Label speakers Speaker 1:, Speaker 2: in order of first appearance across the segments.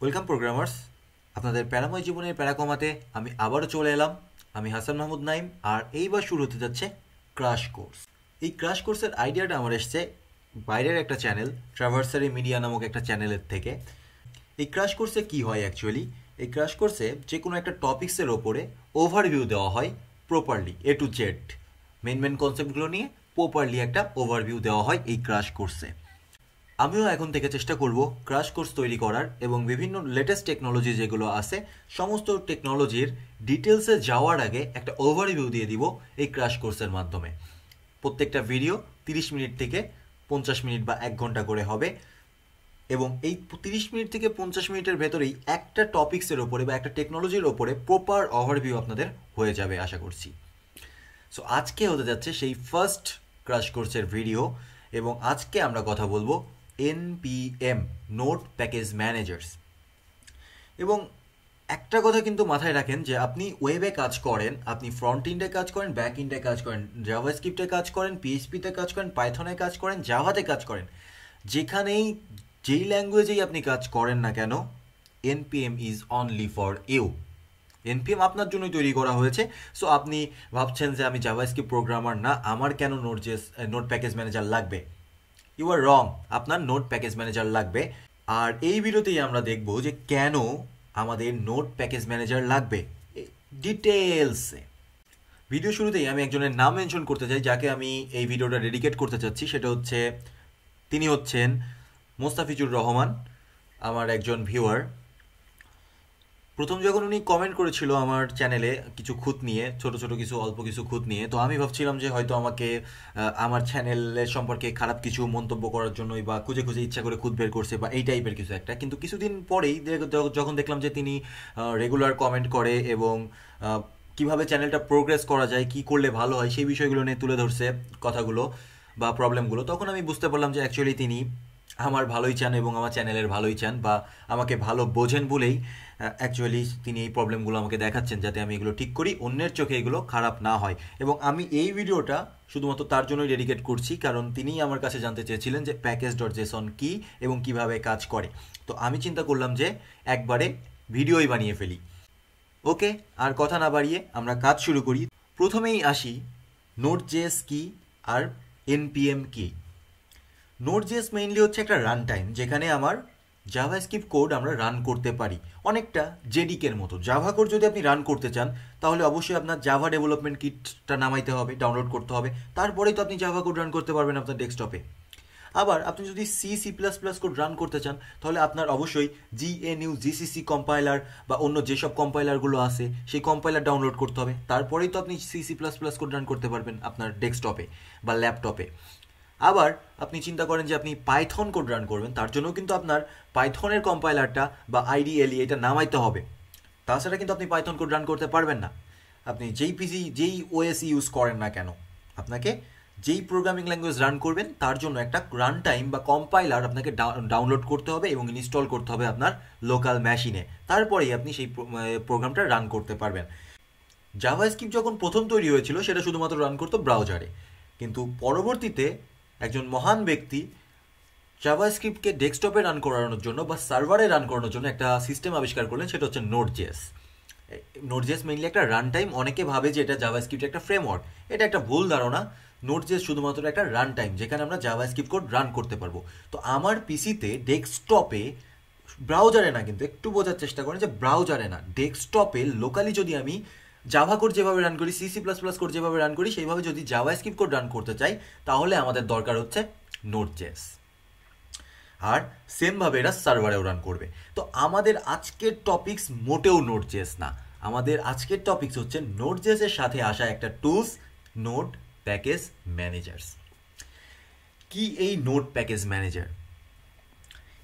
Speaker 1: welcome programmers আপনাদের প্যারাময় জীবনের প্যারা কমাতে আমি আবারও চলে এলাম আমি হাসান মাহমুদ নাইম আর এইবার শুরু হতে যাচ্ছে ক্রাশ কোর্স এই ক্রাশ কোর্সের আইডিয়াটা আমার এসছে বাইরের একটা চ্যানেল ট্রাভার্সারি মিডিয়া নামক একটা চ্যানেলের থেকে এই ক্রাশ কোর্সে কি হয় অ্যাকচুয়ালি এই ক্রাশ কোর্সে যে কোনো একটা টপিক্সের ওপরে ওভারভিউ দেওয়া হয় properly A to Z main main কনসেপ্টগুলো নিয়ে প্রপারলি একটা ওভারভিউ দেওয়া হয় এই ক্রাশ কোর্সে আমিও এখন থেকে চেষ্টা করব ক্রাশ কোর্স তৈরি করার এবং বিভিন্ন লেটেস্ট টেকনোলজি যেগুলো আছে সমস্ত টেকনোলজির ডিটেলসে যাওয়ার আগে একটা ওভারভিউ দিয়ে দিব এই ক্রাশ কোর্সের মাধ্যমে প্রত্যেকটা ভিডিও 30 মিনিট থেকে পঞ্চাশ মিনিট বা এক ঘন্টা করে হবে এবং এই তিরিশ মিনিট থেকে পঞ্চাশ মিনিটের ভেতরেই একটা টপিক্সের ওপরে বা একটা টেকনোলজির ওপরে প্রপার ওভারভিউ আপনাদের হয়ে যাবে আশা করছি সো আজকে হতে যাচ্ছে সেই ফার্স্ট ক্রাশ কোর্সের ভিডিও এবং আজকে আমরা কথা বলবো এনপিএম নোট প্যাকেজ ম্যানেজার্স এবং একটা কথা কিন্তু মাথায় রাখেন যে আপনি ওয়েবে কাজ করেন আপনি ফ্রন্ট ইন্ডে কাজ করেন ব্যাক ইন্ডে কাজ করেন জাভাস্ক্রিপ্টে কাজ করেন পিএইচপিতে কাজ করেন পাইথনে কাজ করেন জাভাতে কাজ করেন যেখানেই যেই ল্যাঙ্গুয়েজেই আপনি কাজ করেন না কেন NPM is only for you NPM আপনার জন্যই তৈরি করা হয়েছে সো আপনি ভাবছেন যে আমি জাভাস্ক্রিপ্ট প্রোগ্রামার না আমার কেন node JS node package manager লাগবে ইউ আর রং আপনার নোট প্যাকেজ ম্যানেজার লাগবে আর এই ভিডিওতেই আমরা দেখব যে কেন আমাদের নোট প্যাকেজ ম্যানেজার লাগবে ডিটেলসে ভিডিও শুরুতেই আমি একজনের নাম মেনশন করতে চাই যাকে আমি এই ভিডিওটা ডেডিকেট করতে চাচ্ছি সেটা হচ্ছে তিনি হচ্ছেন মোস্তাফিজুর রহমান আমার একজন ভিউয়ার প্রথম যখন উনি কমেন্ট করেছিল আমার চ্যানেলে কিছু খুঁত নিয়ে ছোট ছোট কিছু অল্প কিছু খুঁত নিয়ে তো আমি ভাবছিলাম যে হয়তো আমাকে আমার চ্যানেলের সম্পর্কে খারাপ কিছু মন্তব্য করার জন্যই বা খুঁজে খুঁজে ইচ্ছা করে খুঁত বের করছে বা এই টাইপের কিছু একটা কিন্তু কিছুদিন পরেই যখন দেখলাম যে তিনি রেগুলার কমেন্ট করে এবং কিভাবে চ্যানেলটা প্রোগ্রেস করা যায় কি করলে ভালো হয় সেই বিষয়গুলো নিয়ে তুলে ধরছে কথাগুলো বা প্রবলেমগুলো তখন আমি বুঝতে পারলাম যে অ্যাকচুয়ালি তিনি আমার ভালোই চান এবং আমার চ্যানেলের ভালোই চান বা আমাকে ভালো বোঝেন বলেই অ্যাকচুয়ালি তিনি এই প্রবলেমগুলো আমাকে দেখাচ্ছেন যাতে আমি এগুলো ঠিক করি অন্যের চোখে এগুলো খারাপ না হয় এবং আমি এই ভিডিওটা শুধুমাত্র তার জন্যই ডেডিকেট করছি কারণ তিনিই আমার কাছে জানতে চেয়েছিলেন যে প্যাকেজ ডট জেসন কী এবং কিভাবে কাজ করে তো আমি চিন্তা করলাম যে একবারে ভিডিওই বানিয়ে ফেলি ওকে আর কথা না বাড়িয়ে আমরা কাজ শুরু করি প্রথমেই আসি নোট জেস কি আর এনপিএম কি নোট জেস মেইনলি হচ্ছে একটা রান টাইম যেখানে আমার জাভা স্ক্রিপ্ট কোড আমরা রান করতে পারি অনেকটা জেডিকের মতো জাভা কোড যদি আপনি রান করতে চান তাহলে অবশ্যই আপনার জাভা ডেভেলপমেন্ট কিটটা নামাইতে হবে ডাউনলোড করতে হবে তারপরেই তো আপনি জাভা কোড রান করতে পারবেন আপনার ডেস্কটপে আবার আপনি যদি C C plus plus code run করতে চান তাহলে আপনার অবশ্যই জিএনইউ জিসিসি কম্পাইলার বা অন্য যেসব কম্পাইলারগুলো আছে সেই কম্পাইলার ডাউনলোড করতে হবে তারপরেই তো আপনি C C plus plus code run করতে পারবেন আপনার ডেস্কটপে বা ল্যাপটপে আবার আপনি চিন্তা করেন যে আপনি পাইথন কোড রান করবেন তার জন্য কিন্তু আপনার পাইথনের কম্পাইলারটা বা আইডিএলই এটা নামাইতে হবে তাছাড়া কিন্তু আপনি পাইথন কোড রান করতে পারবেন না আপনি যেই পিসি যেই ওএস ইউজ করেন না কেন আপনাকে যেই প্রোগ্রামিং ল্যাঙ্গুয়েজ রান করবেন তার জন্য একটা রান টাইম বা কম্পাইলার আপনাকে ডাউনলোড করতে হবে এবং ইনস্টল করতে হবে আপনার লোকাল মেশিনে তারপরেই আপনি সেই প্রোগ্রামটা রান করতে পারবেন জাভা স্ক্রিপ্ট যখন প্রথম তৈরি হয়েছিল সেটা শুধুমাত্র রান করতো ব্রাউজারে কিন্তু পরবর্তীতে একজন মহান ব্যক্তি স্ক্রিপ্টকে ডেস্কটপে রান করানোর জন্য বা সার্ভারে রান করানোর জন্য একটা সিস্টেম আবিষ্কার করলেন সেটা হচ্ছে node JS node JS mainly একটা রান টাইম অনেকে ভাবে যে এটা স্ক্রিপ্ট একটা ফ্রেমওয়ার্ক এটা একটা ভুল ধারণা নোট জেস শুধুমাত্র একটা রান টাইম যেখানে আমরা জাভাস্ক্রিপ্ট কোড রান করতে পারবো তো আমার পিসিতে ডেস্কটপে ব্রাউজারে না কিন্তু একটু বোঝার চেষ্টা করেন যে ব্রাউজারে না ডেস্কটপে লোকালি যদি আমি জাভা কোড যেভাবে রান করি C C plus plus code যেভাবে রান করি সেইভাবে যদি জাভা স্ক্রিপ্ট কোড রান করতে চাই তাহলে আমাদের দরকার হচ্ছে নোট জেস আর সেমভাবে এরা সার্ভারেও রান করবে তো আমাদের আজকের টপিক্স মোটেও নোট জেস না আমাদের আজকের টপিক্স হচ্ছে নোট জেসের সাথে আসা একটা টুলস নোট প্যাকেজ ম্যানেজার্স কি এই নোট প্যাকেজ ম্যানেজার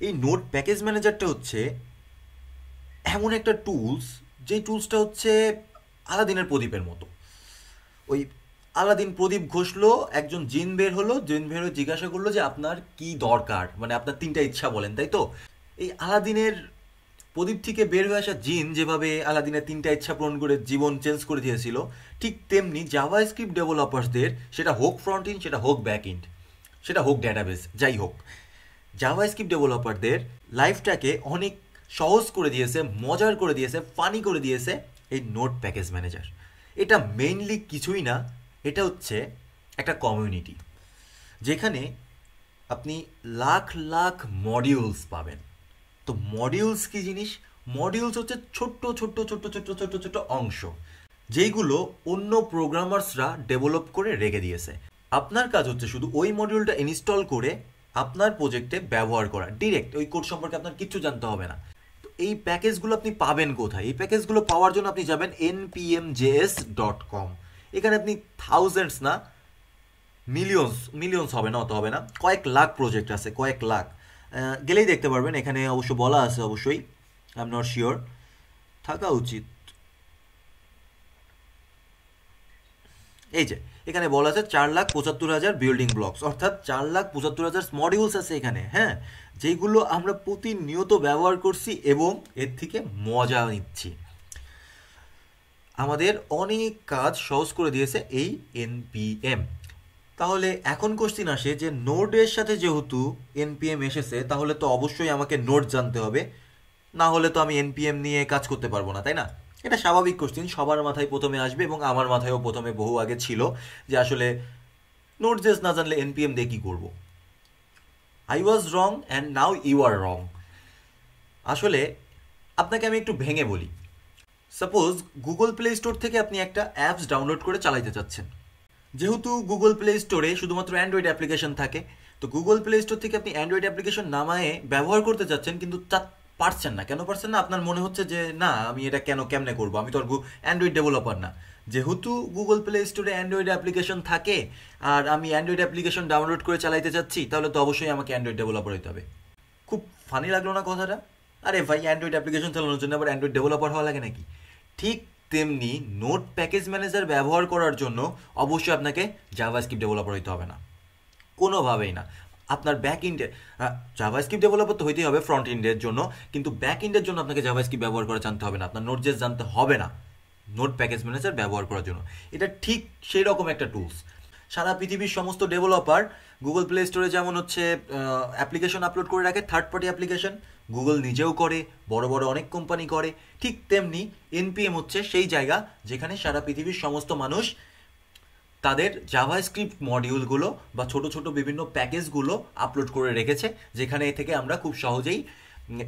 Speaker 1: এই নোট প্যাকেজ ম্যানেজারটা হচ্ছে এমন একটা টুলস যে টুলসটা হচ্ছে আলাদিনের প্রদীপের মতো ওই আলাদিন প্রদীপ ঘোষলো একজন জিন বের হলো জিন বের হয়ে জিজ্ঞাসা করলো যে আপনার কি দরকার মানে আপনার তিনটা ইচ্ছা বলেন তাই তো এই আলাদিনের প্রদীপ থেকে বের হয়ে আসা জিন যেভাবে আলাদিনের তিনটা ইচ্ছা পূরণ করে জীবন চেঞ্জ করে দিয়েছিল ঠিক তেমনি জাভা স্ক্রিপ্ট ডেভেলপার্সদের সেটা হোক ফ্রন্ট ইন সেটা হোক ব্যাক ইন্ড সেটা হোক ডেটাবেস যাই হোক জাভা স্ক্রিপ্ট ডেভেলপারদের লাইফটাকে অনেক সহজ করে দিয়েছে মজার করে দিয়েছে ফানি করে দিয়েছে এই নোট প্যাকেজ ম্যানেজার এটা মেইনলি কিছুই না এটা হচ্ছে একটা কমিউনিটি যেখানে আপনি লাখ লাখ মডিউলস পাবেন তো মডিউলস কি জিনিস মডিউলস হচ্ছে ছোট্ট ছোট্ট ছোট্ট ছোট্ট ছোট্ট ছোট্ট অংশ যেইগুলো অন্য প্রোগ্রামার্সরা ডেভেলপ করে রেখে দিয়েছে আপনার কাজ হচ্ছে শুধু ওই মডিউলটা ইনস্টল করে আপনার প্রজেক্টে ব্যবহার করা ডিরেক্ট ওই কোড সম্পর্কে আপনার কিচ্ছু জানতে হবে না এই প্যাকেজগুলো আপনি পাবেন কোথায় এই প্যাকেজগুলো পাওয়ার জন্য আপনি যাবেন এনপিএমজেএস ডট কম এখানে আপনি থাউজেন্ডস না মিলিয়নস মিলিয়নস হবে না অত হবে না কয়েক লাখ প্রজেক্ট আছে কয়েক লাখ গেলেই দেখতে পারবেন এখানে অবশ্য বলা আছে অবশ্যই আই এম নট শিওর থাকা উচিত এই যে এখানে বলা আছে চার লাখ পঁচাত্তর হাজার বিল্ডিং ব্লকস অর্থাৎ চার লাখ পঁচাত্তর হাজার মডিউলস আছে এখানে হ্যাঁ যেগুলো আমরা প্রতিনিয়ত ব্যবহার করছি এবং এর থেকে মজা নিচ্ছি আমাদের অনেক কাজ সহজ করে দিয়েছে এই এনপিএম তাহলে এখন কোশ্চিন আসে যে নোটের সাথে যেহেতু এনপিএম এসেছে তাহলে তো অবশ্যই আমাকে নোট জানতে হবে না হলে তো আমি এনপিএম নিয়ে কাজ করতে পারবো না তাই না এটা স্বাভাবিক কোশ্চিন সবার মাথায় প্রথমে আসবে এবং আমার মাথায়ও প্রথমে বহু আগে ছিল যে আসলে নোট জেস না জানলে এনপিএম দিয়ে কী করবো I was wrong and now you are wrong আসলে আপনাকে আমি একটু ভেঙে বলি সাপোজ গুগল প্লে স্টোর থেকে আপনি একটা অ্যাপস ডাউনলোড করে চালাইতে চাচ্ছেন যেহেতু গুগল প্লে স্টোরে শুধুমাত্র অ্যান্ড্রয়েড অ্যাপ্লিকেশন থাকে তো গুগল প্লে স্টোর থেকে আপনি অ্যান্ড্রয়েড অ্যাপ্লিকেশন নামায়ে ব্যবহার করতে চাচ্ছেন কিন্তু তা পারছেন না কেন পারছেন না আপনার মনে হচ্ছে যে না আমি এটা কেন কেমনে করবো আমি তো আর অ্যান্ড্রয়েড ডেভেলপার না যেহেতু গুগল প্লে স্টোরে অ্যান্ড্রয়েড অ্যাপ্লিকেশন থাকে আর আমি অ্যান্ড্রয়েড অ্যাপ্লিকেশন ডাউনলোড করে চালাইতে চাচ্ছি তাহলে তো অবশ্যই আমাকে অ্যান্ড্রয়েড ডেভেলপার হইতে হবে খুব ফানি লাগলো না কথাটা আরে ভাই অ্যান্ড্রয়েড অ্যাপ্লিকেশন চালানোর জন্য আবার অ্যান্ড্রয়েড ডেভেলপার হওয়া লাগে নাকি ঠিক তেমনি নোট প্যাকেজ ম্যানেজার ব্যবহার করার জন্য অবশ্যই আপনাকে জাভা স্ক্রিপ্ট ডেভেলপার হইতে হবে না কোনোভাবেই না আপনার ব্যাক ইন্ডে স্ক্রিপ্ট ডেভেলপার তো হইতেই হবে ফ্রন্ট ইন্ডের জন্য কিন্তু ব্যাক ইন্ডের জন্য আপনাকে জাভা স্ক্রিপ্ট ব্যবহার করা জানতে হবে না আপনার নোট জানতে হবে না নোট প্যাকেজ ম্যানেজার ব্যবহার করার জন্য এটা ঠিক সেই রকম একটা টুলস সারা পৃথিবীর সমস্ত ডেভেলপার গুগল প্লে স্টোরে যেমন হচ্ছে অ্যাপ্লিকেশন আপলোড করে রাখে থার্ড পার্টি অ্যাপ্লিকেশন গুগল নিজেও করে বড় বড় অনেক কোম্পানি করে ঠিক তেমনি এনপিএম হচ্ছে সেই জায়গা যেখানে সারা পৃথিবীর সমস্ত মানুষ তাদের জাভা স্ক্রিপ্ট মডিউলগুলো বা ছোট ছোট বিভিন্ন প্যাকেজগুলো আপলোড করে রেখেছে যেখানে থেকে আমরা খুব সহজেই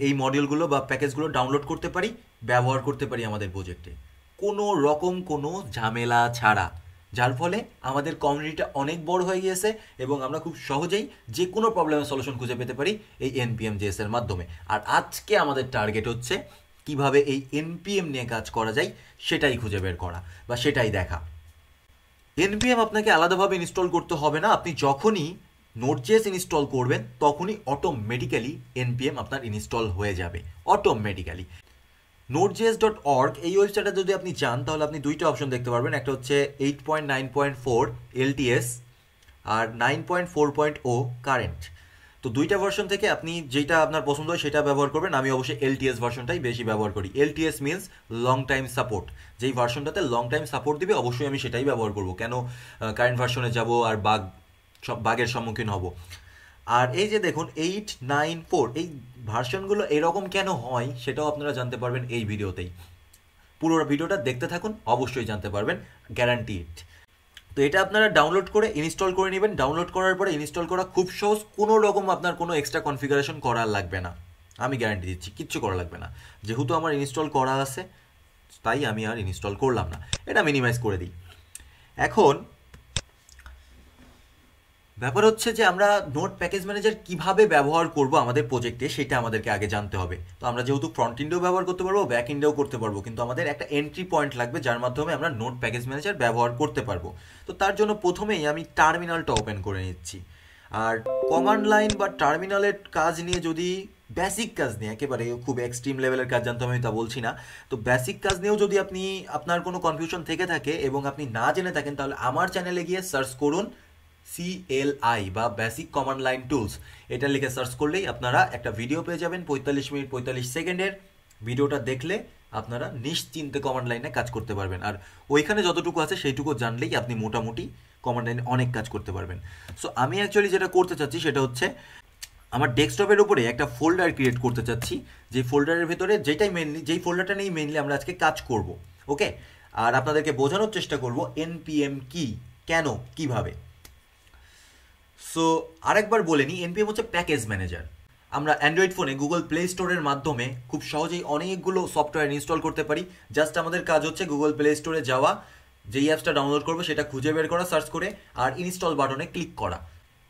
Speaker 1: এই মডিউলগুলো বা প্যাকেজগুলো ডাউনলোড করতে পারি ব্যবহার করতে পারি আমাদের প্রজেক্টে কোনো রকম কোনো ঝামেলা ছাড়া যার ফলে আমাদের কমিউনিটিটা অনেক বড় হয়ে গিয়েছে এবং আমরা খুব সহজেই যে কোনো প্রবলেমের সলিউশন খুঁজে পেতে পারি এই এনপিএম এর মাধ্যমে আর আজকে আমাদের টার্গেট হচ্ছে কিভাবে এই এনপিএম নিয়ে কাজ করা যায় সেটাই খুঁজে বের করা বা সেটাই দেখা এনপিএম আপনাকে আলাদাভাবে ইনস্টল করতে হবে না আপনি যখনই নোটজেস ইনস্টল করবেন তখনই অটোমেটিক্যালি এনপিএম আপনার ইনস্টল হয়ে যাবে অটোমেটিক্যালি নোটজেস ডট অর্গ এই ওয়েবসাইটে যদি আপনি যান তাহলে আপনি দুইটা অপশন দেখতে পারবেন একটা হচ্ছে eight point nine point four LTS আর nine point four point oh current তো দুইটা ভার্সন থেকে আপনি যেটা আপনার পছন্দ হয় সেটা ব্যবহার করবেন আমি অবশ্যই এলটিএস ভার্সনটাই বেশি ব্যবহার করি LTS means long time support যেই ভার্সনটাতে লং টাইম সাপোর্ট দিবে অবশ্যই আমি সেটাই ব্যবহার করবো কেন কারেন্ট ভার্সনে যাব আর বাঘ সব বাঘের সম্মুখীন হব আর এই যে দেখুন এইট নাইন ফোর এই ভার্সনগুলো এরকম কেন হয় সেটাও আপনারা জানতে পারবেন এই ভিডিওতেই পুরো ভিডিওটা দেখতে থাকুন অবশ্যই জানতে পারবেন গ্যারান্টি ইট তো এটা আপনারা ডাউনলোড করে ইনস্টল করে নেবেন ডাউনলোড করার পরে ইনস্টল করা খুব সহজ কোনো রকম আপনার কোনো এক্সট্রা কনফিগারেশন করা লাগবে না আমি গ্যারান্টি দিচ্ছি কিচ্ছু করা লাগবে না যেহেতু আমার ইনস্টল করা আছে তাই আমি আর ইনস্টল করলাম না এটা মিনিমাইজ করে দিই এখন ব্যাপার হচ্ছে যে আমরা নোট প্যাকেজ ম্যানেজার কিভাবে ব্যবহার করব আমাদের প্রজেক্টে সেটা আমাদেরকে আগে জানতে হবে তো আমরা যেহেতু ফ্রন্ট ইন্ডেও ব্যবহার করতে পারবো ব্যাক ইন্ডেও করতে পারবো কিন্তু আমাদের একটা এন্ট্রি পয়েন্ট লাগবে যার মাধ্যমে আমরা নোট প্যাকেজ ম্যানেজার ব্যবহার করতে পারবো তো তার জন্য প্রথমেই আমি টার্মিনালটা ওপেন করে নিচ্ছি আর কমান্ড লাইন বা টার্মিনালের কাজ নিয়ে যদি বেসিক কাজ নিয়ে একেবারে খুব এক্সট্রিম লেভেলের কাজ জানতে আমি তা বলছি না তো বেসিক কাজ নিয়েও যদি আপনি আপনার কোনো কনফিউশন থেকে থাকে এবং আপনি না জেনে থাকেন তাহলে আমার চ্যানেলে গিয়ে সার্চ করুন সিএলআই বা বেসিক কমান্ড লাইন টুলস এটা লিখে সার্চ করলেই আপনারা একটা ভিডিও পেয়ে যাবেন পঁয়তাল্লিশ মিনিট পঁয়তাল্লিশ সেকেন্ডের ভিডিওটা দেখলে আপনারা নিশ্চিন্তে কমান্ড লাইনে কাজ করতে পারবেন আর ওইখানে যতটুকু আছে সেইটুকু জানলেই আপনি মোটামুটি কমান্ড লাইনে অনেক কাজ করতে পারবেন সো আমি অ্যাকচুয়ালি যেটা করতে চাচ্ছি সেটা হচ্ছে আমার ডেস্কটপের উপরে একটা ফোল্ডার ক্রিয়েট করতে চাচ্ছি যে ফোল্ডারের ভেতরে যেটাই মেনলি যেই ফোল্ডারটা নিয়েই মেনলি আমরা আজকে কাজ করব ওকে আর আপনাদেরকে বোঝানোর চেষ্টা করব এনপিএম কি কেন কিভাবে সো আরেকবার বলে নিই এনপিএম হচ্ছে প্যাকেজ ম্যানেজার আমরা অ্যান্ড্রয়েড ফোনে গুগল প্লে স্টোরের মাধ্যমে খুব সহজেই অনেকগুলো সফটওয়্যার ইনস্টল করতে পারি জাস্ট আমাদের কাজ হচ্ছে গুগল প্লে স্টোরে যাওয়া যেই অ্যাপসটা ডাউনলোড করবো সেটা খুঁজে বের করা সার্চ করে আর ইনস্টল বাটনে ক্লিক করা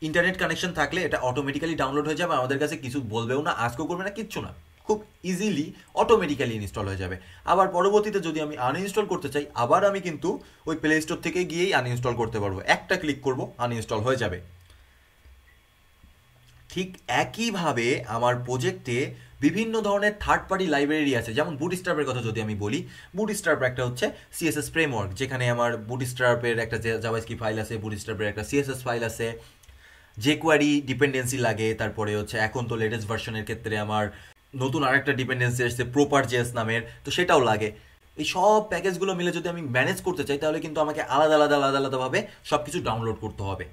Speaker 1: ইন্টারনেট কানেকশন থাকলে এটা অটোমেটিক্যালি ডাউনলোড হয়ে যাবে আমাদের কাছে কিছু বলবেও না আজকেও করবে না কিচ্ছু না খুব ইজিলি অটোমেটিক্যালি ইনস্টল হয়ে যাবে আবার পরবর্তীতে যদি আমি আনইনস্টল করতে চাই আবার আমি কিন্তু ওই প্লে স্টোর থেকে গিয়েই আনইনস্টল করতে পারবো একটা ক্লিক করবো আনইনস্টল হয়ে যাবে ঠিক একইভাবে আমার প্রজেক্টে বিভিন্ন ধরনের থার্ড পার্টি লাইব্রেরি আছে যেমন বুটস্ট্রাপের কথা যদি আমি বলি বুটস্ট্রাপ একটা হচ্ছে সিএসএস ফ্রেমওয়ার্ক যেখানে আমার বুটস্ট্রাপের একটা জাভাস্কি ফাইল আছে বুটস্ট্রাপের একটা সিএসএস ফাইল আছে যে কোয়ারি ডিপেন্ডেন্সি লাগে তারপরে হচ্ছে এখন তো লেটেস্ট ভার্সনের ক্ষেত্রে আমার নতুন আরেকটা ডিপেন্ডেন্সি আসছে প্রপার জেস নামের তো সেটাও লাগে এই সব প্যাকেজগুলো মিলে যদি আমি ম্যানেজ করতে চাই তাহলে কিন্তু আমাকে আলাদা আলাদা আলাদা আলাদাভাবে সব কিছু ডাউনলোড করতে হবে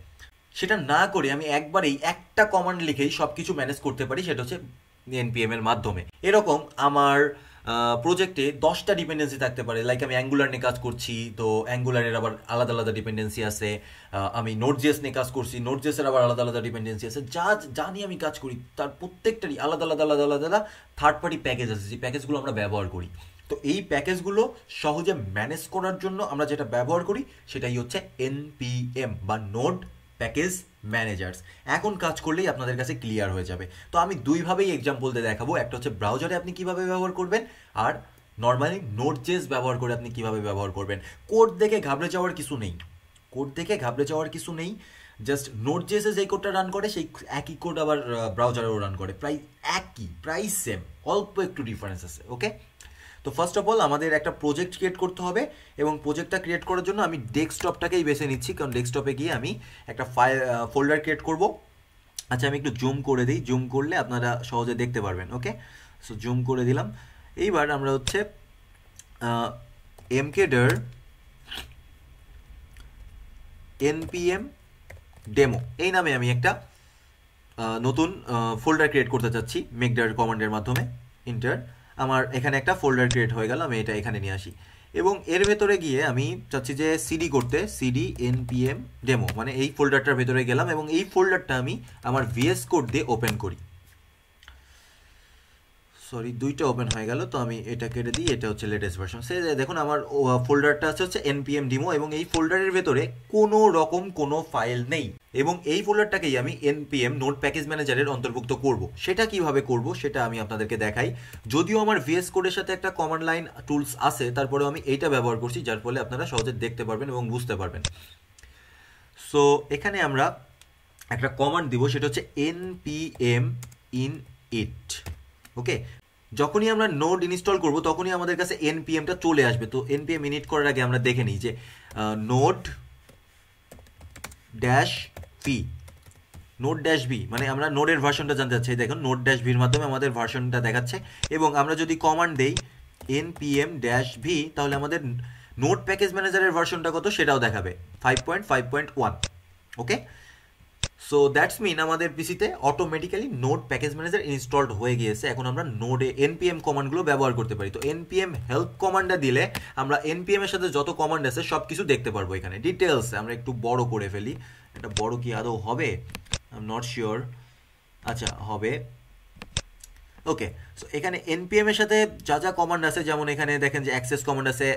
Speaker 1: সেটা না করে আমি একবারেই একটা কমান্ড লিখেই সব কিছু ম্যানেজ করতে পারি সেটা হচ্ছে এনপিএম এর মাধ্যমে এরকম আমার প্রজেক্টে দশটা ডিপেন্ডেন্সি থাকতে পারে লাইক আমি অ্যাঙ্গুলার নিয়ে কাজ করছি তো অ্যাঙ্গুলারের আবার আলাদা আলাদা ডিপেন্ডেন্সি আছে আমি নোটজেস নিয়ে কাজ করছি নোটজেসের আবার আলাদা আলাদা ডিপেন্ডেন্সি আছে যা যা নিয়ে আমি কাজ করি তার প্রত্যেকটারই আলাদা আলাদা আলাদা আলাদা আলাদা থার্ড পার্টি প্যাকেজ আছে যে প্যাকেজগুলো আমরা ব্যবহার করি তো এই প্যাকেজগুলো সহজে ম্যানেজ করার জন্য আমরা যেটা ব্যবহার করি সেটাই হচ্ছে এনপিএম বা নোট প্যাকেজ ম্যানেজার্স এখন কাজ করলেই আপনাদের কাছে ক্লিয়ার হয়ে যাবে তো আমি দুইভাবেই এক্সাম্পলতে দেখাবো একটা হচ্ছে ব্রাউজারে আপনি কীভাবে ব্যবহার করবেন আর নর্মালি নোট জেস ব্যবহার করে আপনি কীভাবে ব্যবহার করবেন কোড দেখে ঘাবড়ে যাওয়ার কিছু নেই কোড দেখে ঘাবড়ে যাওয়ার কিছু নেই জাস্ট নোট জেসে যেই কোডটা রান করে সেই একই কোড আবার ব্রাউজারেও রান করে প্রায় একই প্রায় সেম অল্প একটু ডিফারেন্স আছে ওকে তো ফার্স্ট অফ অল আমাদের একটা প্রজেক্ট ক্রিয়েট করতে হবে এবং প্রজেক্টটা ক্রিয়েট করার জন্য আমি ডেস্কটপটাকেই বেছে নিচ্ছি কারণ ডেস্কটপে গিয়ে আমি একটা ফাইল ফোল্ডার ক্রিয়েট করব আচ্ছা আমি একটু জুম করে দিই জুম করলে আপনারা সহজে দেখতে পারবেন ওকে সো জুম করে দিলাম এইবার আমরা হচ্ছে এমকেডার এনপিএম ডেমো এই নামে আমি একটা নতুন ফোল্ডার ক্রিয়েট করতে চাচ্ছি মেকডার কমান্ডের মাধ্যমে ইন্টার আমার এখানে একটা ফোল্ডার ক্রিয়েট হয়ে গেল আমি এটা এখানে নিয়ে আসি এবং এর ভেতরে গিয়ে আমি চাচ্ছি যে সিডি করতে সিডি এনপিএম ডেমো মানে এই ফোল্ডারটার ভেতরে গেলাম এবং এই ফোল্ডারটা আমি আমার ভিএস কোড দিয়ে ওপেন করি সরি দুইটা ওপেন হয়ে গেল তো আমি এটা কেটে দিই এটা হচ্ছে লেটেস্ট ভার্সন সে দেখুন আমার ফোল্ডারটা আছে হচ্ছে এনপিএম ডিমো এবং এই ফোল্ডারের ভেতরে কোনো রকম কোনো ফাইল নেই এবং এই ফোল্ডারটাকেই আমি এনপিএম নোট প্যাকেজ ম্যানেজারের অন্তর্ভুক্ত করব সেটা কিভাবে করব সেটা আমি আপনাদেরকে দেখাই যদিও আমার ভিএস কোডের সাথে একটা কমান্ড লাইন টুলস আছে তারপরে আমি এইটা ব্যবহার করছি যার ফলে আপনারা সহজে দেখতে পারবেন এবং বুঝতে পারবেন সো এখানে আমরা একটা কমান্ড দিব সেটা হচ্ছে এনপিএম ইন ইট ওকে যখনই আমরা নোড ইনস্টল করব তখনই আমাদের কাছে এনপিএমটা চলে আসবে তো এনপিএম ইনিট করার আগে আমরা দেখে নিই যে node dash P node dash B মানে আমরা নোডের ভার্সনটা জানতে চাচ্ছি দেখুন নোট ড্যাশ বির মাধ্যমে আমাদের ভার্সনটা দেখাচ্ছে এবং আমরা যদি কমান্ড দেই N P M dash V তাহলে আমাদের নোট প্যাকেজ ম্যানেজারের ভার্সনটা কত সেটাও দেখাবে five point five point one okay so that's mean আমাদের পিসিতে automatically node package manager installed হয়ে গিয়েছে এখন আমরা নোডে এনপিএম কমান্ডগুলো ব্যবহার করতে পারি তো এনপিএম হেল্প কমান্ডটা দিলে আমরা এনপিএম এর সাথে যত কমান্ড আছে সব কিছু দেখতে পারবো এখানে ডিটেলস আমরা একটু বড় করে ফেলি এটা বড় কি আদৌ হবে আই এম নট শিওর আচ্ছা হবে ওকে সো এখানে এনপিএম এর সাথে যা যা কমান্ড আছে যেমন এখানে দেখেন যে অ্যাক্সেস কমান্ড আছে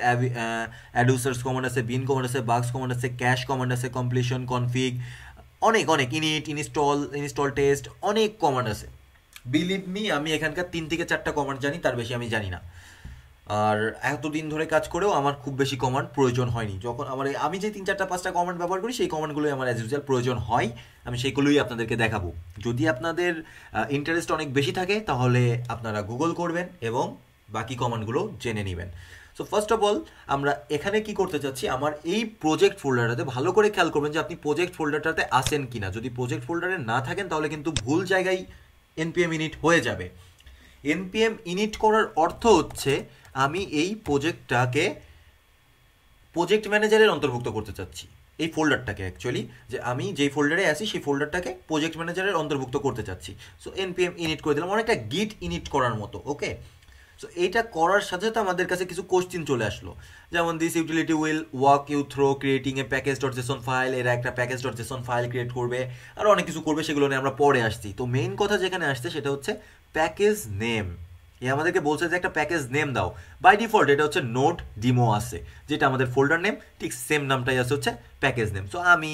Speaker 1: অ্যাডুসার্স কমান্ড আছে বিন কমান্ড আছে বাক্স কমান্ড আছে ক্যাশ কমান্ড আছে কমপ্লিশন কনফিগ অনেক অনেক ইনিট ইনস্টল ইনস্টল টেস্ট অনেক কমান্ড আছে বিলিভ মি আমি এখানকার তিন থেকে চারটা কমান্ড জানি তার বেশি আমি জানি না আর এতদিন ধরে কাজ করেও আমার খুব বেশি কমান্ড প্রয়োজন হয়নি যখন আমার আমি যে তিন চারটা পাঁচটা কমান্ড ব্যবহার করি সেই কমান্ডগুলোই আমার অ্যাজ ইউজুয়াল প্রয়োজন হয় আমি সেইগুলোই আপনাদেরকে দেখাবো যদি আপনাদের ইন্টারেস্ট অনেক বেশি থাকে তাহলে আপনারা গুগল করবেন এবং বাকি কমান্ডগুলো জেনে নেবেন সো ফার্স্ট অফ অল আমরা এখানে কি করতে চাচ্ছি আমার এই প্রজেক্ট ফোল্ডারটাতে ভালো করে খেয়াল করবেন যে আপনি প্রজেক্ট ফোল্ডারটাতে আসেন কি না যদি প্রজেক্ট ফোল্ডারে না থাকেন তাহলে কিন্তু ভুল জায়গায় এনপিএম ইনিট হয়ে যাবে এনপিএম ইনিট করার অর্থ হচ্ছে আমি এই প্রজেক্টটাকে প্রজেক্ট ম্যানেজারের অন্তর্ভুক্ত করতে চাচ্ছি এই ফোল্ডারটাকে অ্যাকচুয়ালি যে আমি যেই ফোল্ডারে আসি সেই ফোল্ডারটাকে প্রজেক্ট ম্যানেজারের অন্তর্ভুক্ত করতে চাচ্ছি সো এনপিএম ইনিট করে দিলাম অনেকটা গিট ইনিট করার মতো ওকে সো এইটা করার সাথে সাথে আমাদের কাছে কিছু কোশ্চিন চলে আসলো যেমন this utility will walk you through creating a package dot json file এরা একটা package dot json file create করবে আর অনেক কিছু করবে সেগুলো নিয়ে আমরা পরে আসছি তো মেইন কথা যেখানে আসছে সেটা হচ্ছে প্যাকেজ নেম এ আমাদেরকে বলছে যে একটা প্যাকেজ নেম দাও বাই ডিফল্ট এটা হচ্ছে নোট ডিমো আছে যেটা আমাদের ফোল্ডার নেম ঠিক সেম নামটাই আছে হচ্ছে প্যাকেজ নেম সো আমি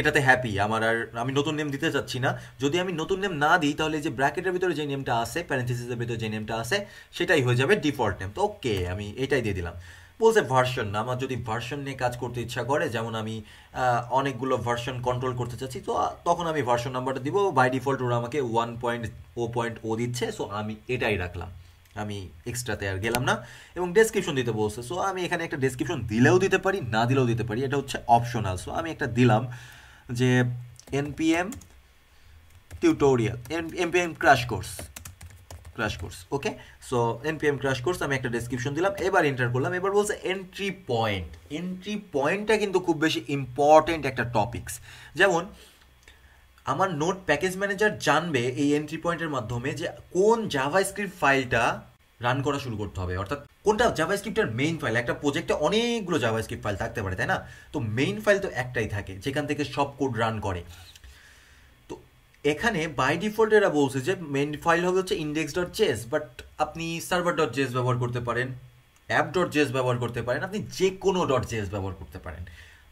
Speaker 1: এটাতে হ্যাপি আমার আর আমি নতুন নেম দিতে চাচ্ছি না যদি আমি নতুন নেম না দিই তাহলে যে ব্র্যাকেটের ভিতরে যে নেমটা আছে প্যারেন্থিসিসের ভিতরে যে নেমটা আছে সেটাই হয়ে যাবে ডিফল্ট নেম তো ওকে আমি এটাই দিয়ে দিলাম বলছে ভার্সন আমার যদি ভার্সন নিয়ে কাজ করতে ইচ্ছা করে যেমন আমি অনেকগুলো ভার্সন কন্ট্রোল করতে চাচ্ছি তো তখন আমি ভার্সন নাম্বারটা দিব বাই ডিফল্ট ওরা আমাকে one point oh point oh দিচ্ছে সো আমি এটাই রাখলাম আমি এক্সট্রাতে আর গেলাম না এবং ডেসক্রিপশন দিতে বলছে সো আমি এখানে একটা ডেসক্রিপশন দিলেও দিতে পারি না দিলেও দিতে পারি এটা হচ্ছে অপশনাল সো আমি একটা দিলাম যে NPM tutorial NPM crash course crash course okay so NPM crash course আমি একটা ডেসক্রিপশন দিলাম এবার এন্টার করলাম এবার বলছে এন্ট্রি পয়েন্ট এন্ট্রি পয়েন্টটা কিন্তু খুব বেশি ইম্পর্টেন্ট একটা টপিকস যেমন আমার নোট প্যাকেজ ম্যানেজার জানবে এই এন্ট্রি পয়েন্টের মাধ্যমে যে কোন জাভা স্ক্রিপ্ট ফাইলটা রান করা শুরু করতে হবে অর্থাৎ কোনটা জাভা স্ক্রিপ্টের মেইন ফাইল একটা প্রজেক্টে অনেকগুলো জাভা স্ক্রিপ্ট ফাইল থাকতে পারে তাই না তো মেইন ফাইল তো একটাই থাকে যেখান থেকে সব কোড রান করে তো এখানে বাই ডিফল্ট এরা বলছে যে মেইন ফাইল হবে হচ্ছে ইন্ডেক্স ডট চেস বাট আপনি সার্ভার ডট জেস ব্যবহার করতে পারেন অ্যাপ ডট জেস ব্যবহার করতে পারেন আপনি যে কোনো ডট জেস ব্যবহার করতে পারেন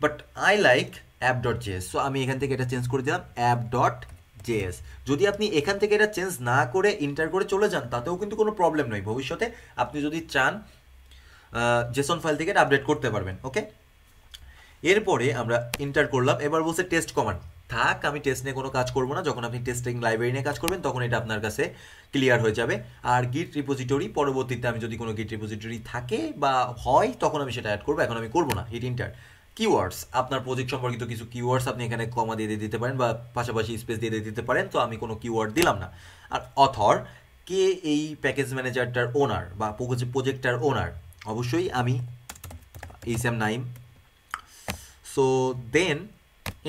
Speaker 1: but I like app dot JS so আমি এখান থেকে এটা চেঞ্জ করে দিলাম অ্যাপ ডট জেএস যদি আপনি এখান থেকে এটা চেঞ্জ না করে ইন্টার করে চলে যান তাতেও কিন্তু কোনো প্রবলেম নয় ভবিষ্যতে আপনি যদি চান জেসন ফাইল থেকে এটা আপডেট করতে পারবেন ওকে এরপরে আমরা ইন্টার করলাম এবার বলছে টেস্ট কমান্ড থাক আমি টেস্ট নিয়ে কোনো কাজ করবো না যখন আপনি টেস্টিং লাইব্রেরি নিয়ে কাজ করবেন তখন এটা আপনার কাছে ক্লিয়ার হয়ে যাবে আর গিট রিপোজিটরি পরবর্তীতে আমি যদি কোনো গিট রিপোজিটরি থাকে বা হয় তখন আমি সেটা অ্যাড করবো এখন আমি করবো না হিট ইন্টার কিওয়ার্ডস আপনার প্রজেক্ট সম্পর্কিত কিছু কিওয়ার্ডস আপনি এখানে কমা দিয়ে দিতে পারেন বা পাশাপাশি স্পেস দিয়ে দিতে পারেন তো আমি কোনো কিওয়ার্ড দিলাম না আর অথর কে এই প্যাকেজ ম্যানেজারটার ওনার বা প্রজেক্টটার ওনার অবশ্যই আমি H M Naim so then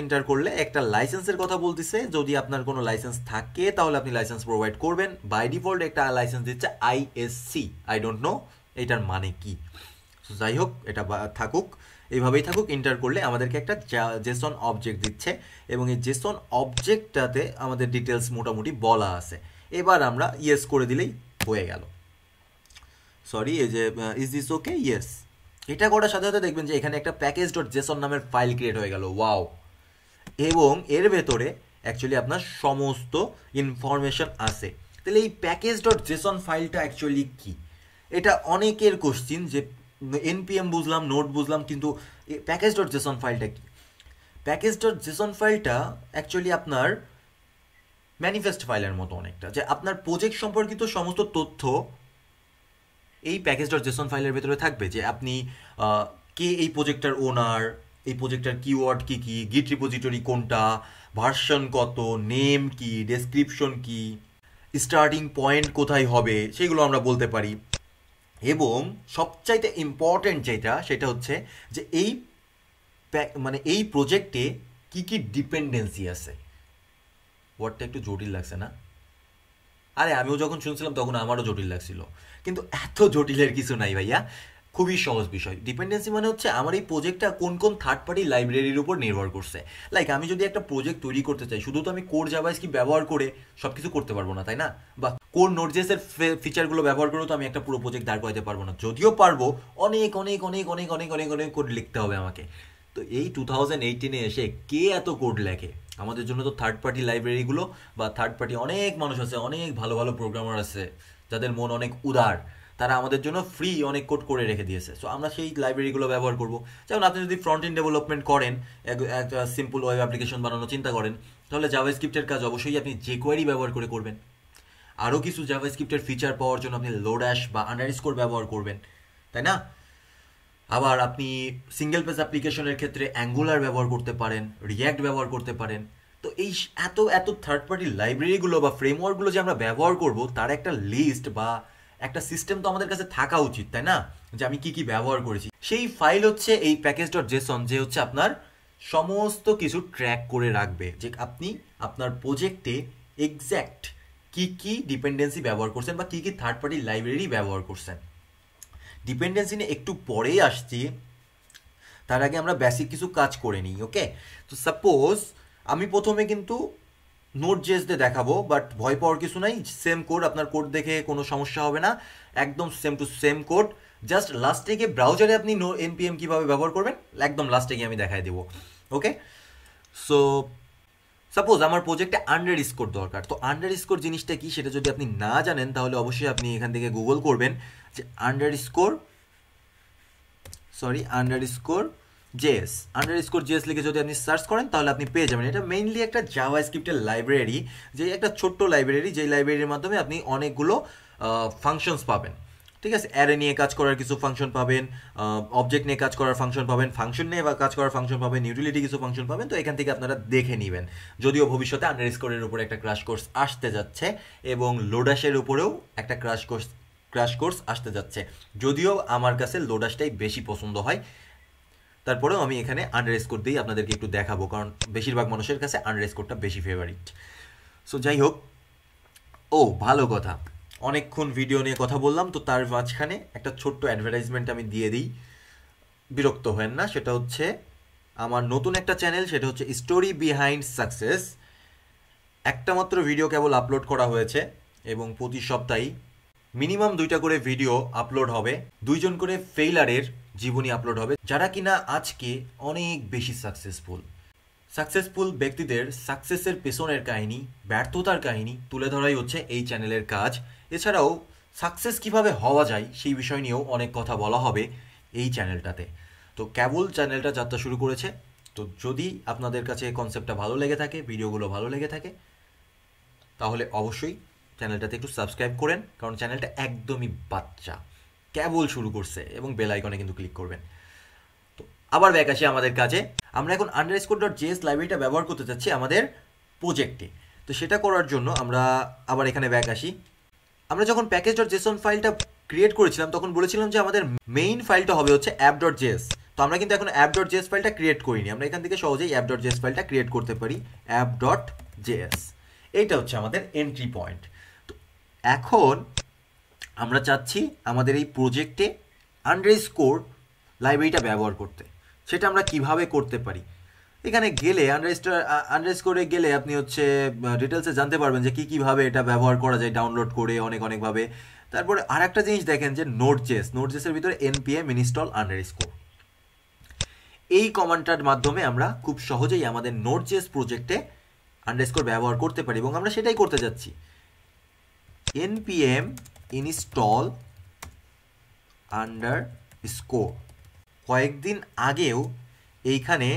Speaker 1: enter করলে একটা লাইসেন্সের কথা বলতেছে যদি আপনার কোনো লাইসেন্স থাকে তাহলে আপনি লাইসেন্স প্রোভাইড করবেন বাই ডিফল্ট একটা লাইসেন্স দিচ্ছে আইএসসি আই ডোন্ট নো এটার মানে কি তো যাই হোক এটা থাকুক এইভাবেই থাকুক ইন্টার করলে আমাদেরকে একটা জেসন অবজেক্ট দিচ্ছে এবং এই জেসন অবজেক্টটাতে আমাদের ডিটেলস মোটামুটি বলা আছে এবার আমরা ইয়েস করে দিলেই হয়ে গেল সরি এই যে ইজ দিস ওকে ইয়েস এটা করার সাথে সাথে দেখবেন যে এখানে একটা প্যাকেজ ডট জেসন নামের ফাইল ক্রিয়েট হয়ে গেল ওয়াও এবং এর ভেতরে অ্যাকচুয়ালি আপনার সমস্ত ইনফরমেশন আছে তাহলে এই প্যাকেজ ডট জেসন ফাইলটা অ্যাকচুয়ালি কী এটা অনেকের কোশ্চিন যে এনপিএম বুঝলাম নোট বুঝলাম কিন্তু প্যাকেজ ডট জেসন ফাইলটা কি প্যাকেজ ডট জেসন ফাইলটা অ্যাকচুয়ালি আপনার ম্যানিফেস্ট ফাইলের মতো অনেকটা যে আপনার প্রজেক্ট সম্পর্কিত সমস্ত তথ্য এই প্যাকেজ ডট জেসন ফাইলের ভেতরে থাকবে যে আপনি কে এই প্রজেক্টটার ওনার এই প্রজেক্টটার কিওয়ার্ড কী কী গিট রিপোজিটরি কোনটা ভার্সন কত নেম কি ডেসক্রিপশন কি স্টার্টিং পয়েন্ট কোথায় হবে সেগুলো আমরা বলতে পারি এবং সবচাইতে ইম্পর্ট্যান্ট যেটা সেটা হচ্ছে যে এই মানে এই প্রজেক্টে কি কি ডিপেন্ডেন্সি আছে ওয়ার্ডটা একটু জটিল লাগছে না আরে আমিও যখন শুনছিলাম তখন আমারও জটিল লাগছিল কিন্তু এত জটিলের কিছু নাই ভাইয়া খুবই সহজ বিষয় ডিপেন্ডেন্সি মানে হচ্ছে আমার এই প্রজেক্টটা কোন কোন থার্ড পার্টি লাইব্রেরির উপর নির্ভর করছে লাইক আমি যদি একটা প্রজেক্ট তৈরি করতে চাই শুধু তো আমি কোর জাভাইস কি ব্যবহার করে সব কিছু করতে পারবো না তাই না বা কোন নোটজেসের ফিচারগুলো ব্যবহার করেও তো আমি একটা পুরো প্রজেক্ট দাঁড় করাতে পারবো না যদিও পারবো অনেক অনেক অনেক অনেক অনেক অনেক অনেক কোড লিখতে হবে আমাকে তো এই টু থাউজেন্ড এইটিনে এসে কে এত কোড লেখে আমাদের জন্য তো থার্ড পার্টি লাইব্রেরিগুলো বা থার্ড পার্টি অনেক মানুষ আছে অনেক ভালো ভালো প্রোগ্রামার আছে যাদের মন অনেক উদার তারা আমাদের জন্য ফ্রি অনেক কোড করে রেখে দিয়েছে সো আমরা সেই লাইব্রেরিগুলো ব্যবহার করব যেমন আপনি যদি ফ্রন্ট এন্ড ডেভেলপমেন্ট করেন একটা সিম্পল ওয়েব অ্যাপ্লিকেশন বানানোর চিন্তা করেন তাহলে জাভাস্ক্রিপ্টের কাজ অবশ্যই আপনি জেকোয়ারি ব্যবহার করে করবেন আরও কিছু জাভাস্ক্রিপ্টের ফিচার পাওয়ার জন্য আপনি লোড্যাশ বা স্কোর ব্যবহার করবেন তাই না আবার আপনি সিঙ্গেল পেজ অ্যাপ্লিকেশনের ক্ষেত্রে অ্যাঙ্গুলার ব্যবহার করতে পারেন রিয়্যাক্ট ব্যবহার করতে পারেন তো এই এত এত থার্ড পার্টি লাইব্রেরিগুলো বা ফ্রেমওয়ার্কগুলো যে আমরা ব্যবহার করব তার একটা লিস্ট বা একটা সিস্টেম তো আমাদের কাছে থাকা উচিত তাই না যে আমি কি কি ব্যবহার করেছি সেই ফাইল হচ্ছে এই প্যাকেজ ডট জেসন যে হচ্ছে আপনার সমস্ত কিছু ট্র্যাক করে রাখবে যে আপনি আপনার প্রোজেক্টে এক্স্যাক্ট কি কি ডিপেন্ডেন্সি ব্যবহার করছেন বা কি কি থার্ড পার্টি লাইব্রেরি ব্যবহার করছেন ডিপেন্ডেন্সি নিয়ে একটু পরেই আসছি তার আগে আমরা বেসিক কিছু কাজ করে নিই ওকে তো সাপোজ আমি প্রথমে কিন্তু নোট জেস দিয়ে দেখাবো বাট ভয় পাওয়ার কিছু নাই সেম কোড আপনার কোড দেখে কোনো সমস্যা হবে না একদম same to same code just লাস্টে গিয়ে ব্রাউজারে আপনি নো এনপিএম কীভাবে ব্যবহার করবেন একদম লাস্টে গিয়ে আমি দেখাই দেবো ওকে সো সাপোজ আমার প্রজেক্টে আন্ডার স্কোর দরকার তো আন্ডার স্কোর জিনিসটা কি সেটা যদি আপনি না জানেন তাহলে অবশ্যই আপনি এখান থেকে গুগল করবেন যে underscore sorry underscore JS underscore JS লিখে যদি আপনি সার্চ করেন তাহলে আপনি পেয়ে যাবেন এটা মেইনলি একটা জাভা স্ক্রিপ্টের লাইব্রেরি যে একটা ছোট্ট লাইব্রেরি যেই লাইব্রেরির মাধ্যমে আপনি অনেকগুলো ফাংশনস পাবেন ঠিক আছে অ্যারে নিয়ে কাজ করার কিছু ফাংশন পাবেন অবজেক্ট নিয়ে কাজ করার ফাংশন পাবেন ফাংশন নিয়ে বা কাজ করার ফাংশন পাবেন ইউটিলিটি কিছু ফাংশন পাবেন তো এখান থেকে আপনারা দেখে নেবেন যদিও ভবিষ্যতে আন্ডার স্কোরের উপরে একটা ক্রাশ কোর্স আসতে যাচ্ছে এবং লোডাসের উপরেও একটা ক্রাশ কোর্স ক্রাশ কোর্স আসতে যাচ্ছে যদিও আমার কাছে লোডাসটাই বেশি পছন্দ হয় তারপরেও আমি এখানে আন্ডার স্কোর দিয়েই আপনাদেরকে একটু দেখাবো কারণ বেশিরভাগ মানুষের কাছে আন্ডার স্কোরটা বেশি ফেভারিট সো যাই হোক ও ভালো কথা অনেকক্ষণ ভিডিও নিয়ে কথা বললাম তো তার মাঝখানে একটা ছোট্ট অ্যাডভার্টাইজমেন্ট আমি দিয়ে দিই বিরক্ত হয়েন না সেটা হচ্ছে আমার নতুন একটা চ্যানেল সেটা হচ্ছে স্টোরি বিহাইন্ড সাকসেস একটা মাত্র ভিডিও কেবল আপলোড করা হয়েছে এবং প্রতি সপ্তাহেই মিনিমাম দুইটা করে ভিডিও আপলোড হবে দুইজন করে ফেইলারের জীবনী আপলোড হবে যারা কিনা আজকে অনেক বেশি সাকসেসফুল সাকসেসফুল ব্যক্তিদের সাকসেসের পেছনের কাহিনী ব্যর্থতার কাহিনী তুলে ধরাই হচ্ছে এই চ্যানেলের কাজ এছাড়াও সাকসেস কিভাবে হওয়া যায় সেই বিষয় নিয়েও অনেক কথা বলা হবে এই চ্যানেলটাতে তো কেবল চ্যানেলটা যাত্রা শুরু করেছে তো যদি আপনাদের কাছে কনসেপ্টটা ভালো লেগে থাকে ভিডিওগুলো ভালো লেগে থাকে তাহলে অবশ্যই চ্যানেলটাতে একটু সাবস্ক্রাইব করেন কারণ চ্যানেলটা একদমই বাচ্চা কেবল শুরু করছে এবং বেল আইকনে কিন্তু ক্লিক করবেন তো আবার ব্যাক আসি আমাদের কাছে আমরা এখন আন্ডারস্কোর ডট জিএস লাইব্রেরিটা ব্যবহার করতে চাচ্ছি আমাদের প্রোজেক্টে তো সেটা করার জন্য আমরা আবার এখানে ব্যাক আসি আমরা যখন প্যাকেজ ডট জেসন ফাইলটা ক্রিয়েট করেছিলাম তখন বলেছিলাম যে আমাদের মেইন ফাইলটা হবে হচ্ছে অ্যাপ ডট জেস তো আমরা কিন্তু এখন অ্যাপ ডট জেস ফাইলটা ক্রিয়েট করিনি আমরা এখান থেকে সহজেই অ্যাপ ডট জেস ফাইলটা ক্রিয়েট করতে পারি অ্যাপ ডট জেস এইটা হচ্ছে আমাদের এন্ট্রি পয়েন্ট তো এখন আমরা চাচ্ছি আমাদের এই প্রজেক্টে আন্ডার স্কোর লাইব্রেরিটা ব্যবহার করতে সেটা আমরা কিভাবে করতে পারি এখানে গেলে আন্ডার আন্ডারস্কোরে গেলে আপনি হচ্ছে ডিটেলসে জানতে পারবেন যে কী কীভাবে এটা ব্যবহার করা যায় ডাউনলোড করে অনেক অনেকভাবে তারপরে আর একটা জিনিস দেখেন যে নোট জেস নোট জেসের ভিতরে এনপিএম ইনস্টল আন্ডারস্কোর এই কমান্ডটার মাধ্যমে আমরা খুব সহজেই আমাদের নোট জেস প্রজেক্টে আন্ডারস্কোর ব্যবহার করতে পারি এবং আমরা সেটাই করতে যাচ্ছি npm ইনস্টল আন্ডার স্কোর কয়েকদিন আগেও এইখানে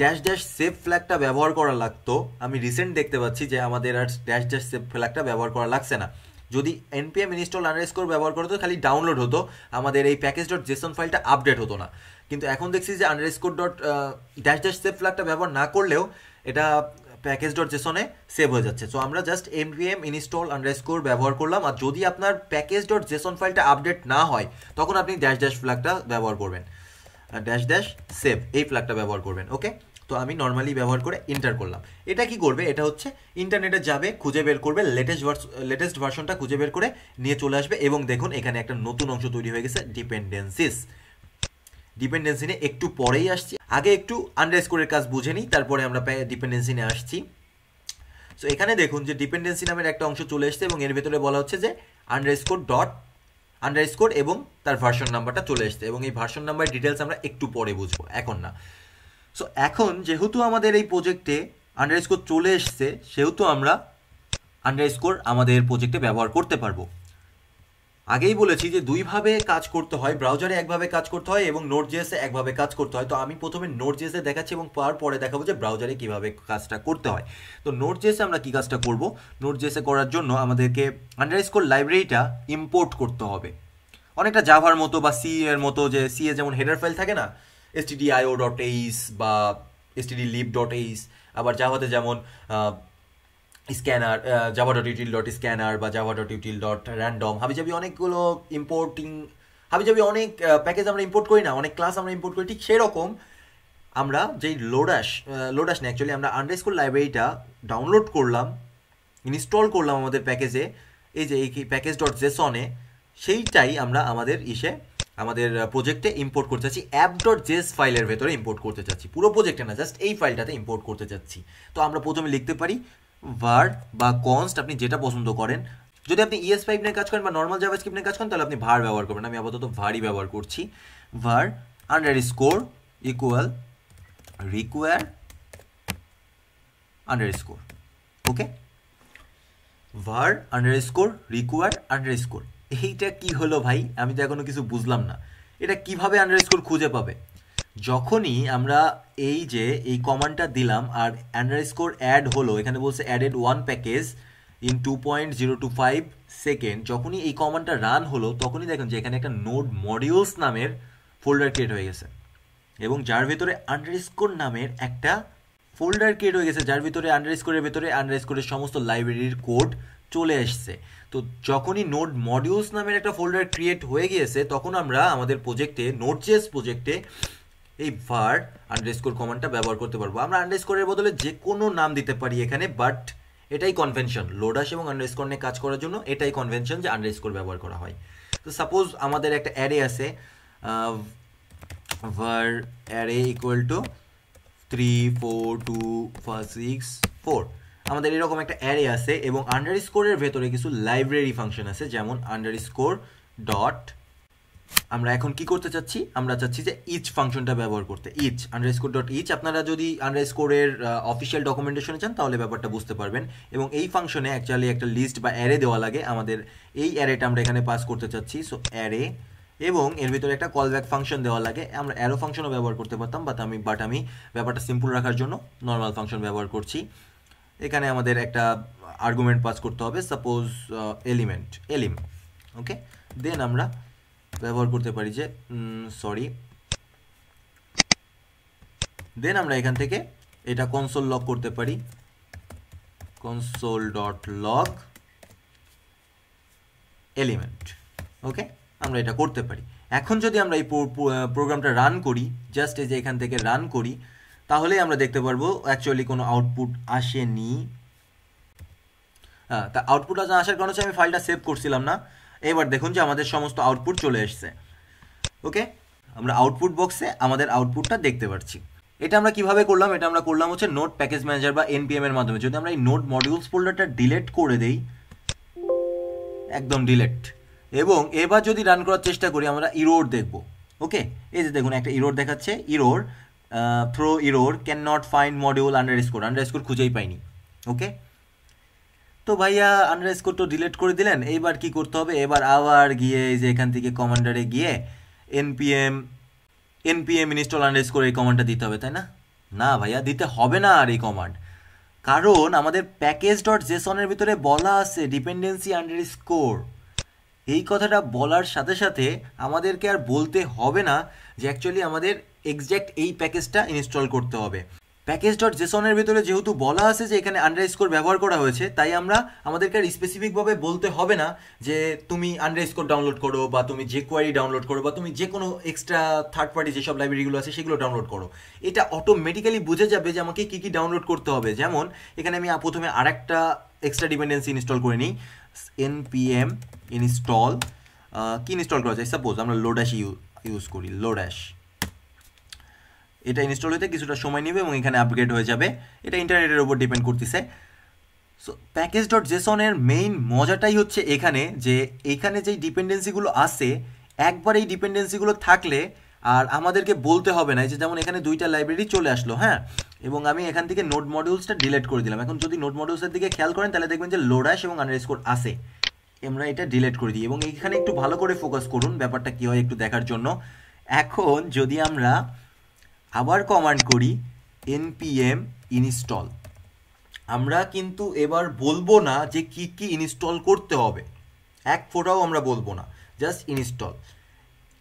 Speaker 1: ড্যাশ ড্যাশ সেভ ফ্ল্যাগটা ব্যবহার করা লাগতো আমি রিসেন্ট দেখতে পাচ্ছি যে আমাদের আর ড্যাশ ড্যাশ সেভ ফ্ল্যাগটা ব্যবহার করা লাগছে না যদি এনপিএম ইনস্টল স্কোর ব্যবহার করতো খালি ডাউনলোড হতো আমাদের এই প্যাকেজ ডট জেসন ফাইলটা আপডেট হতো না কিন্তু এখন দেখছি যে underscore dot dash dash save ফ্ল্যাগটা ব্যবহার না করলেও এটা প্যাকেজ ডট জেসনে সেভ হয়ে যাচ্ছে সো আমরা জাস্ট এমপিএম ইনস্টল স্কোর ব্যবহার করলাম আর যদি আপনার প্যাকেজ ডট জেসন ফাইলটা আপডেট না হয় তখন আপনি ড্যাশ ড্যাশ ফ্ল্যাগটা ব্যবহার করবেন ড্যাশ ড্যাশ সেভ এই ফ্ল্যাগটা ব্যবহার করবেন ওকে তো আমি নর্মালি ব্যবহার করে ইন্টার করলাম এটা কি করবে এটা হচ্ছে ইন্টারনেটে যাবে খুঁজে বের করবে লেটেস্ট ভার্স লেটেস্ট ভার্সনটা খুঁজে বের করে নিয়ে চলে আসবে এবং দেখুন এখানে একটা নতুন অংশ তৈরি হয়ে গেছে ডিপেন্ডেন্সিস ডিপেন্ডেন্সি নিয়ে একটু পরেই আসছি আগে একটু আন্ডারস্কোরের কাজ বুঝে নিই তারপরে আমরা ডিপেন্ডেন্সি নিয়ে আসছি সো এখানে দেখুন যে ডিপেন্ডেন্সি নামের একটা অংশ চলে এসছে এবং এর ভেতরে বলা হচ্ছে যে আন্ডারস্কোর ডট আন্ডারস্কোর এবং তার ভার্সন নাম্বারটা চলে এসছে এবং এই ভার্সন নাম্বারের ডিটেলস আমরা একটু পরে বুঝবো এখন না সো এখন যেহেতু আমাদের এই প্রজেক্টে আন্ডারস্কোর চলে এসছে সেহেতু আমরা আন্ডারস্কোর আমাদের প্রজেক্টে ব্যবহার করতে পারবো আগেই বলেছি যে দুইভাবে কাজ করতে হয় ব্রাউজারে একভাবে কাজ করতে হয় এবং নোট জিএসে একভাবে কাজ করতে হয় তো আমি প্রথমে নোট জিএসে দেখাচ্ছি এবং পরে দেখাবো যে ব্রাউজারে কিভাবে কাজটা করতে হয় তো নোট জিএসে আমরা কি কাজটা করব নোট জিএসে করার জন্য আমাদেরকে আন্ডারস্কোর লাইব্রেরিটা ইম্পোর্ট করতে হবে অনেকটা জাভার মতো বা সি এর মতো যে সি এ যেমন হেডার ফাইল থাকে না এসটিডি আইও ডট এইস বা এসটিডি লিপ ডট এইস আবার জাভাতে যেমন scanner Java dot util dot scanner বা Java dot util dot random হাবি যাবি অনেকগুলো ইম্পোর্টিং হাবি যাবি অনেক প্যাকেজ আমরা ইম্পোর্ট করি না অনেক ক্লাস আমরা ইম্পোর্ট করি ঠিক সেরকম আমরা যেই লোডাস লোডাস না অ্যাকচুয়ালি আমরা স্কুল লাইব্রেরিটা ডাউনলোড করলাম ইনস্টল করলাম আমাদের প্যাকেজে এই যে এই প্যাকেজ ডট জেসনে সেইটাই আমরা আমাদের ইসে আমাদের প্রজেক্টে ইম্পোর্ট করতে চাচ্ছি অ্যাপ ডট জেস ফাইলের ভেতরে ইম্পোর্ট করতে চাচ্ছি পুরো প্রজেক্টে না জাস্ট এই ফাইলটাতে ইম্পোর্ট করতে চাচ্ছি তো আমরা প্রথমে লিখতে পারি ভার্ড বা কনস্ট আপনি যেটা পছন্দ করেন যদি আপনি ইএস e ফাইভ নিয়ে কাজ করেন বা নর্মাল জাভা স্ক্রিপ্ট নিয়ে কাজ করেন তাহলে আপনি ভার ব্যবহার করবেন আমি আপাতত ভারই ব্যবহার করছি var underscore equal require underscore okay var underscore require underscore এইটা কী হলো ভাই আমি তো এখনো কিছু বুঝলাম না এটা কিভাবে আন্ডার স্কোর খুঁজে পাবে যখনই আমরা এই যে এই কমান্ডটা দিলাম আর অ্যান্ডার স্কোর অ্যাড হলো এখানে বলছে added one package in two point zero two five second যখনই এই কমান্ডটা রান হলো তখনই দেখুন যে এখানে একটা নোড মডিউলস নামের ফোল্ডার ক্রিয়েট হয়ে গেছে এবং যার ভিতরে আন্ডার স্কোর নামের একটা ফোল্ডার ক্রিয়েট হয়ে গেছে যার ভিতরে আন্ডার স্কোরের ভিতরে আন্ডার স্কোরের সমস্ত লাইব্রেরির কোড চলে এসছে তো যখনই নোড মডিউলস নামের একটা ফোল্ডার ক্রিয়েট হয়ে গিয়েছে তখন আমরা আমাদের প্রোজেক্টে নোট জেস প্রোজেক্টে এই ভার আন্ডারস্কোর কমান্ডটা ব্যবহার করতে পারবো আমরা আন্ডারস্কোরের বদলে যে কোনো নাম দিতে পারি এখানে বাট এটাই কনভেনশন লোডাস এবং আন্ডারস্কোর নিয়ে কাজ করার জন্য এটাই কনভেনশন যে আন্ডারস্কোর ব্যবহার করা হয় তো সাপোজ আমাদের একটা অ্যারে আছে var array equal to three four two six four আমাদের এরকম একটা অ্যারে আছে এবং আন্ডার স্কোরের ভেতরে কিছু লাইব্রেরি ফাংশন আছে যেমন আন্ডার স্কোর ডট আমরা এখন কি করতে চাচ্ছি আমরা চাচ্ছি যে ইচ ফাংশনটা ব্যবহার করতে ইচ স্কোর ডট ইচ আপনারা যদি স্কোরের অফিসিয়াল ডকুমেন্টেশনে চান তাহলে ব্যাপারটা বুঝতে পারবেন এবং এই ফাংশনে অ্যাকচুয়ালি একটা লিস্ট বা অ্যারে দেওয়া লাগে আমাদের এই অ্যারেটা আমরা এখানে পাস করতে চাচ্ছি সো অ্যারে এবং এর ভিতরে একটা কল ব্যাক ফাংশন দেওয়া লাগে আমরা অ্যারো ফাংশনও ব্যবহার করতে পারতাম বাট আমি বাট আমি ব্যাপারটা সিম্পল রাখার জন্য নর্মাল ফাংশন ব্যবহার করছি এখানে আমাদের একটা আর্গুমেন্ট পাস করতে হবে সাপোজ এলিমেন্ট এলিম ওকে দেন আমরা ব্যবহার করতে পারি যে সরি দেন আমরা এখান থেকে এটা কনসোল লক করতে পারি console dot log element okay আমরা এটা করতে পারি এখন যদি আমরা এই প্রোগ্রামটা রান করি জাস্ট যে এখান থেকে রান করি তাহলে আমরা দেখতে পারবো অ্যাকচুয়ালি কোনো আউটপুট আসেনি হ্যাঁ, তা আউটপুট আসার কারণে আমি ফাইলটা সেভ করছিলাম না এবার দেখুন যে আমাদের সমস্ত আউটপুট চলে এসছে ওকে আমরা আউটপুট বক্সে আমাদের আউটপুটটা দেখতে পাচ্ছি এটা আমরা কিভাবে করলাম এটা আমরা করলাম হচ্ছে নোট প্যাকেজ ম্যানেজার বা এনপিএম এর মাধ্যমে যদি আমরা এই নোট মডিউলস ফোল্ডারটা ডিলেট করে দেই একদম ডিলেট এবং এবার যদি রান করার চেষ্টা করি আমরা ইরোর দেখব ওকে এই যে দেখুন একটা ইরোর দেখাচ্ছে error throw error can not find module underscore underscore খুঁজেই পাইনি ওকে তো ভাইয়া আন্ডার স্কোরটা ডিলেট করে দিলেন এইবার কি করতে হবে এবার আবার গিয়ে এই যে এখান থেকে কমান্ডারে গিয়ে NPM NPM install underscore এই কমান্ডটা দিতে হবে তাই না না ভাইয়া দিতে হবে না আর এই কমান্ড কারণ আমাদের প্যাকেজ ডট জেসনের ভিতরে বলা আছে ডিপেন্ডেন্সি আন্ডার স্কোর এই কথাটা বলার সাথে সাথে আমাদেরকে আর বলতে হবে না যে অ্যাকচুয়ালি আমাদের এক্স্যাক্ট এই প্যাকেজটা ইনস্টল করতে হবে প্যাকেজ ডট জেসনের ভিতরে যেহেতু বলা আছে যে এখানে আন্ডার স্কোর ব্যবহার করা হয়েছে তাই আমরা আমাদেরকে আর স্পেসিফিকভাবে বলতে হবে না যে তুমি আন্ডার স্কোর ডাউনলোড করো বা তুমি যে কোয়ারি ডাউনলোড করো বা তুমি যে কোনো এক্সট্রা থার্ড পার্টি যেসব লাইব্রেরিগুলো আছে সেগুলো ডাউনলোড করো এটা অটোমেটিক্যালি বুঝে যাবে যে আমাকে কী কী ডাউনলোড করতে হবে যেমন এখানে আমি প্রথমে আরেকটা এক্সট্রা ডিপেন্ডেন্সি ইনস্টল করে নিই এনপিএম ইনস্টল কী ইনস্টল করা যায় সাপোজ আমরা লোডাশ ইউ ইউজ করি লোডাশ এটা ইনস্টল হইতে কিছুটা সময় নেবে এবং এখানে আপগ্রেড হয়ে যাবে এটা ইন্টারনেটের উপর ডিপেন্ড করতেছে সো প্যাকেজ ডট জেসনের মেইন মজাটাই হচ্ছে এখানে যে এখানে যেই ডিপেন্ডেন্সিগুলো আছে একবার এই ডিপেন্ডেন্সিগুলো থাকলে আর আমাদেরকে বলতে হবে না যে যেমন এখানে দুইটা লাইব্রেরি চলে আসলো হ্যাঁ এবং আমি এখান থেকে নোট মডিউলসটা ডিলেট করে দিলাম এখন যদি নোট মডিউলসের দিকে খেয়াল করেন তাহলে দেখবেন যে লোডাস এবং আন্ডার স্কোর আসে আমরা এটা ডিলেট করে দিই এবং এখানে একটু ভালো করে ফোকাস করুন ব্যাপারটা কী হয় একটু দেখার জন্য এখন যদি আমরা আবার কমান্ড করি npm ইনস্টল আমরা কিন্তু এবার বলবো না যে কি কি ইনস্টল করতে হবে এক ফোটাও আমরা বলবো না জাস্ট ইনস্টল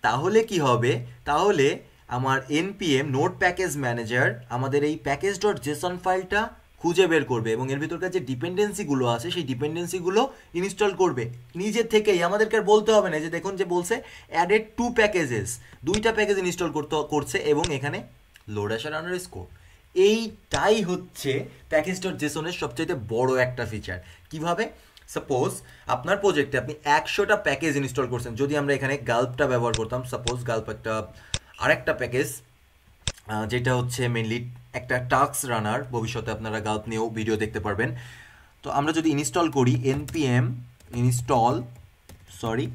Speaker 1: তাহলে কি হবে তাহলে আমার npm নোট প্যাকেজ ম্যানেজার আমাদের এই প্যাকেজ ডট জেসন ফাইলটা খুঁজে বের করবে এবং এর ভিতরকার যে ডিপেন্ডেন্সিগুলো আছে সেই ডিপেন্ডেন্সিগুলো ইনস্টল করবে নিজের থেকেই আমাদেরকে আর বলতে হবে না যে দেখুন যে বলছে অ্যাডেড টু প্যাকেজেস দুইটা প্যাকেজ ইনস্টল করতে করছে এবং এখানে লোডাসার আন্ডার স্কোর এইটাই হচ্ছে প্যাকেজ ডট জেসনের সবচাইতে বড় একটা ফিচার কিভাবে সাপোজ আপনার প্রোজেক্টে আপনি একশোটা প্যাকেজ ইনস্টল করছেন যদি আমরা এখানে গাল্পটা ব্যবহার করতাম সাপোজ গাল্প একটা আরেকটা প্যাকেজ যেটা হচ্ছে মেনলি একটা টাস্ক রানার ভবিষ্যতে আপনারা গাল্প নিয়েও ভিডিও দেখতে পারবেন তো আমরা যদি ইনস্টল করি NPM install sorry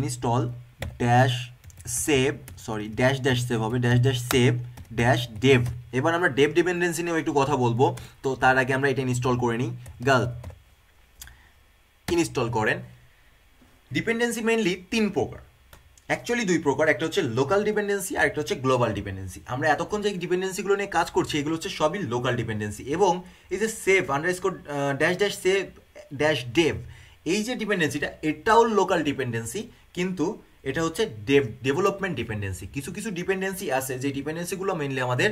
Speaker 1: install dash save sorry dash dash save হবে dash dash save dash dev এবার আমরা ডেভ ডিপেন্ডেন্সি নিয়েও একটু কথা বলবো তো তার আগে আমরা এটা ইনস্টল করে নিই গাল ইনস্টল করেন ডিপেন্ডেন্সি মেনলি তিন প্রকার অ্যাকচুয়ালি দুই প্রকার একটা হচ্ছে লোকাল ডিপেন্ডেন্সি আর একটা হচ্ছে গ্লোবাল ডিপেন্ডেন্সি আমরা এতক্ষণ যে ডিপেন্ডেন্সিগুলো নিয়ে কাজ করছি এগুলো হচ্ছে সবই লোকাল ডিপেন্ডেন্সি এবং এই যে save score dash dash save dash dev এই যে ডিপেন্ডেন্সিটা এটাও লোকাল ডিপেন্ডেন্সি কিন্তু এটা হচ্ছে ডেভেলপমেন্ট ডিপেন্ডেন্সি কিছু কিছু ডিপেন্ডেন্সি আছে যে ডিপেন্ডেন্সিগুলো মেনলি আমাদের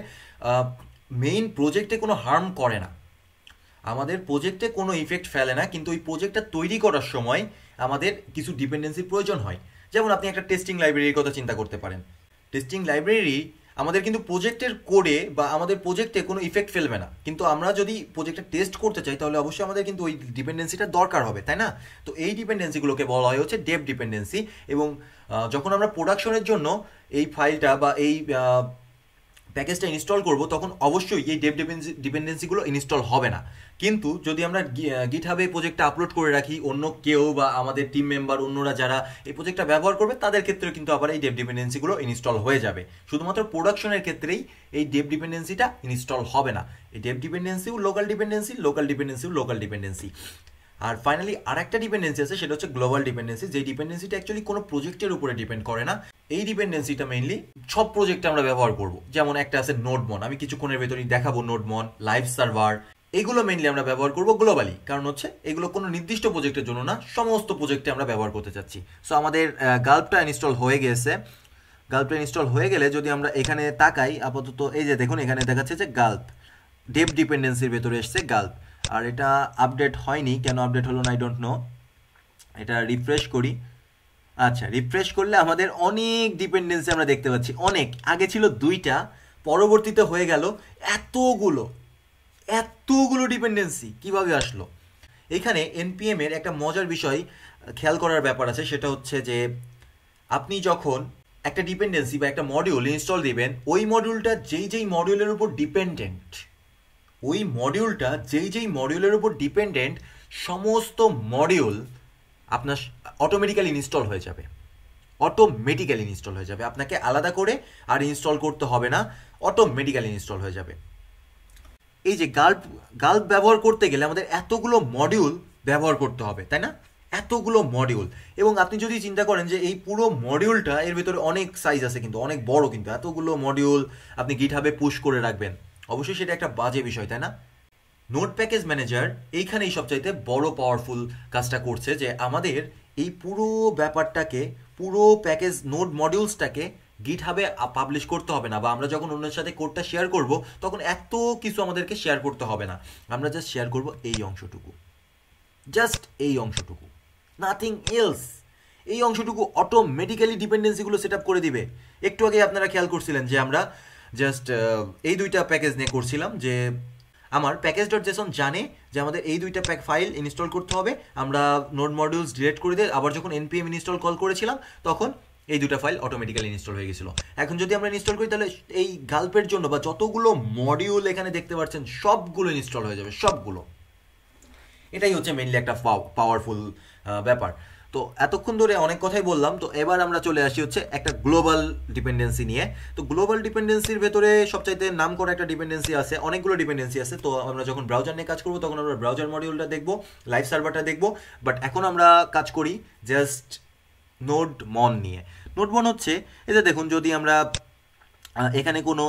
Speaker 1: মেইন প্রজেক্টে কোনো হার্ম করে না আমাদের প্রজেক্টে কোনো ইফেক্ট ফেলে না কিন্তু ওই প্রজেক্টটা তৈরি করার সময় আমাদের কিছু ডিপেন্ডেন্সির প্রয়োজন হয় যেমন আপনি একটা টেস্টিং লাইব্রেরির কথা চিন্তা করতে পারেন টেস্টিং লাইব্রেরি আমাদের কিন্তু প্রজেক্টের কোডে বা আমাদের প্রজেক্টে কোনো ইফেক্ট ফেলবে না কিন্তু আমরা যদি প্রজেক্টে টেস্ট করতে চাই তাহলে অবশ্যই আমাদের কিন্তু ওই ডিপেন্ডেন্সিটা দরকার হবে তাই না তো এই ডিপেন্ডেন্সিগুলোকে বলা হয় হচ্ছে ডেপ ডিপেন্ডেন্সি এবং যখন আমরা প্রোডাকশনের জন্য এই ফাইলটা বা এই প্যাকেজটা ইনস্টল করব তখন অবশ্যই এই ডেভ ডিপেন্ডেন্সি ডিপেন্ডেন্সিগুলো ইনস্টল হবে না কিন্তু যদি আমরা গিট হাবে এই প্রোজেক্টটা আপলোড করে রাখি অন্য কেউ বা আমাদের টিম মেম্বার অন্যরা যারা এই প্রোজেক্টটা ব্যবহার করবে তাদের ক্ষেত্রে কিন্তু আবার এই ডেভ ডিপেন্ডেন্সিগুলো ইনস্টল হয়ে যাবে শুধুমাত্র প্রোডাকশনের ক্ষেত্রেই এই ডেভ ডিপেন্ডেন্সিটা ইনস্টল হবে না এই ডেভ ডিপেন্ডেন্সিও লোকাল ডিপেন্ডেন্সি লোকাল ডিপেন্ডেন্সিও লোকাল ডিপেন্ডেন্সি আর ফাইনালি আর একটা ডিপেন্ডেন্সি আছে সেটা হচ্ছে গ্লোবাল ডিপেন্ডেন্সি যে ডিপেন্ডেন্সিটা অ্যাকচুয়ালি কোনো প্রজেক্টের উপরে ডিপেন্ড করে না এই ডিপেন্ডেন্সিটা মেইনলি সব প্রজেক্টে আমরা ব্যবহার করব যেমন একটা আছে নোটমন আমি কিছুক্ষণের ভেতরেই দেখাবো নোটমন লাইভ সার্ভার এগুলো মেইনলি আমরা ব্যবহার করব গ্লোবালি কারণ হচ্ছে এগুলো কোনো নির্দিষ্ট প্রজেক্টের জন্য না সমস্ত প্রজেক্টে আমরা ব্যবহার করতে চাচ্ছি সো আমাদের গাল্পটা ইনস্টল হয়ে গেছে গাল্পটা ইনস্টল হয়ে গেলে যদি আমরা এখানে তাকাই আপাতত এই যে দেখুন এখানে দেখাচ্ছে যে গাল্প ডেপ ডিপেন্ডেন্সির ভেতরে এসছে গাল্প আর এটা আপডেট হয়নি কেন আপডেট হলো না আই ডোন্ট নো এটা রিফ্রেশ করি আচ্ছা রিফ্রেশ করলে আমাদের অনেক ডিপেন্ডেন্সি আমরা দেখতে পাচ্ছি অনেক আগে ছিল দুইটা পরবর্তীতে হয়ে গেল এতগুলো এতগুলো ডিপেন্ডেন্সি কিভাবে আসলো এখানে এনপিএমের একটা মজার বিষয় খেয়াল করার ব্যাপার আছে সেটা হচ্ছে যে আপনি যখন একটা ডিপেন্ডেন্সি বা একটা মডিউল ইনস্টল দিবেন ওই মডিউলটা যেই যেই মডিউলের উপর ডিপেন্ডেন্ট ওই মডিউলটা যেই যেই মডিউলের উপর ডিপেন্ডেন্ট সমস্ত মডিউল আপনার অটোমেটিক্যালি ইনস্টল হয়ে যাবে অটোমেটিক্যালি ইনস্টল হয়ে যাবে আপনাকে আলাদা করে আর ইনস্টল করতে হবে না অটোমেটিক্যালি ইনস্টল হয়ে যাবে এই যে গাল্প গাল্প ব্যবহার করতে গেলে আমাদের এতগুলো মডিউল ব্যবহার করতে হবে তাই না এতগুলো মডিউল এবং আপনি যদি চিন্তা করেন যে এই পুরো মডিউলটা এর ভিতরে অনেক সাইজ আছে কিন্তু অনেক বড় কিন্তু এতগুলো মডিউল আপনি গিট হাবে পুশ করে রাখবেন অবশ্যই সেটা একটা বাজে বিষয় তাই না নোট প্যাকেজ ম্যানেজার এইখানেই সবচাইতে বড় পাওয়ারফুল কাজটা করছে যে আমাদের এই পুরো ব্যাপারটাকে পুরো প্যাকেজ নোট মডিউলসটাকে গিট হাবে পাবলিশ করতে হবে না বা আমরা যখন অন্যের সাথে কোডটা শেয়ার করব তখন এত কিছু আমাদেরকে শেয়ার করতে হবে না আমরা জাস্ট শেয়ার করব এই অংশটুকু জাস্ট এই অংশটুকু নাথিং এলস এই অংশটুকু অটোমেটিক্যালি ডিপেন্ডেন্সিগুলো সেট করে দিবে একটু আগে আপনারা খেয়াল করছিলেন যে আমরা জাস্ট uh, এই দুইটা প্যাকেজ নিয়ে করছিলাম যে আমার প্যাকেজ ডট জেসন জানে যে আমাদের এই দুইটা প্যাক ফাইল ইনস্টল করতে হবে আমরা নোট মডিউলস ডিলেট করে দিয়ে আবার যখন এনপিএম ইনস্টল কল করেছিলাম তখন এই দুটো ফাইল অটোমেটিক্যালি ইনস্টল হয়ে গেছিলো এখন যদি আমরা ইনস্টল করি তাহলে এই গাল্পের জন্য বা যতগুলো মডিউল এখানে দেখতে পাচ্ছেন সবগুলো ইনস্টল হয়ে যাবে সবগুলো এটাই হচ্ছে মেনলি একটা পাওয়ারফুল ব্যাপার তো এতক্ষণ ধরে অনেক কথাই বললাম তো এবার আমরা চলে আসি হচ্ছে একটা গ্লোবাল ডিপেন্ডেন্সি নিয়ে তো গ্লোবাল ডিপেন্ডেন্সির ভেতরে সবচাইতে নাম করা একটা ডিপেন্ডেন্সি আছে অনেকগুলো ডিপেন্ডেন্সি আছে তো আমরা যখন ব্রাউজার নিয়ে কাজ করবো তখন আমরা ব্রাউজার মডিউলটা দেখবো লাইভ সার্ভারটা দেখবো বাট এখন আমরা কাজ করি জাস্ট নোট মন নিয়ে নোট মন হচ্ছে এটা দেখুন যদি আমরা এখানে কোনো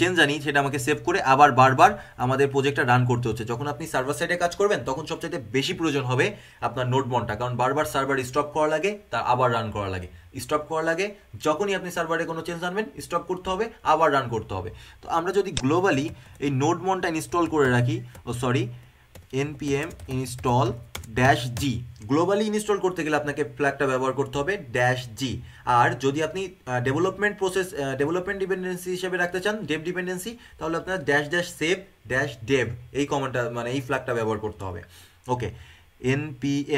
Speaker 1: চেঞ্জ আনি সেটা আমাকে সেভ করে আবার বারবার আমাদের প্রজেক্টটা রান করতে হচ্ছে যখন আপনি সার্ভার সাইডে কাজ করবেন তখন সবচেয়ে বেশি প্রয়োজন হবে আপনার নোট বনটা কারণ বারবার সার্ভার স্টপ করা লাগে তার আবার রান করা লাগে স্টপ করা লাগে যখনই আপনি সার্ভারে কোনো চেঞ্জ আনবেন স্টপ করতে হবে আবার রান করতে হবে তো আমরা যদি গ্লোবালি এই নোট বনটা ইনস্টল করে রাখি ও sorry NPM install dash G globally install করতে গেলে আপনাকে ফ্ল্যাগটা ব্যবহার করতে হবে ড্যাশ জি আর যদি আপনি ডেভেলপমেন্ট প্রসেস ডেভেলপমেন্ট ডিপেন্ডেন্সি হিসেবে রাখতে চান ডেভ ডিপেন্ডেন্সি তাহলে আপনার dash dash save dash dev এই কমান্ডটা মানে এই ফ্ল্যাগটা ব্যবহার করতে হবে ওকে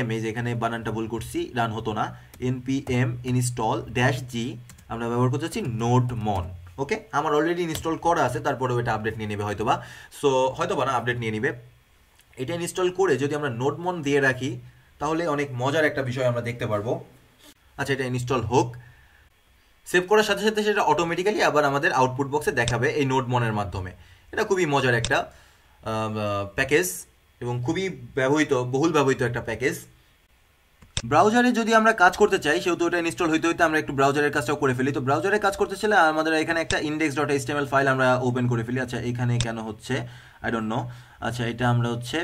Speaker 1: এম এই যেখানে বানানটা ভুল করছি রান হতো না এনপিএম ইনস্টল ড্যাশ জি আমরা ব্যবহার করতে চাচ্ছি নোট মন ওকে আমার অলরেডি ইনস্টল করা আছে তারপরে এটা আপডেট নিয়ে নেবে হয়তোবা সো হয়তোবা না আপডেট নিয়ে নেবে এটা ইনস্টল করে যদি আমরা নোট মন দিয়ে রাখি তাহলে অনেক মজার একটা বিষয় আমরা দেখতে পারবো আচ্ছা এটা ইনস্টল হোক সেভ করার সাথে সাথে সেটা অটোমেটিক্যালি আবার আমাদের আউটপুট বক্সে দেখাবে এই নোট মনের মাধ্যমে এটা খুবই মজার একটা প্যাকেজ এবং খুবই ব্যবহৃত বহুল ব্যবহৃত একটা প্যাকেজ ব্রাউজারে যদি আমরা কাজ করতে চাই সেহেতু এটা ইনস্টল হইতে হইতে আমরা একটু ব্রাউজারের কাজটাও করে ফেলি তো ব্রাউজারে কাজ করতে চাইলে আমাদের এখানে একটা ইন্ডেক্স ডট এইচটিএমএল ফাইল আমরা ওপেন করে ফেলি আচ্ছা এখানে কেন হচ্ছে আই ডোন্ট নো আচ্ছা এটা আমরা হচ্ছে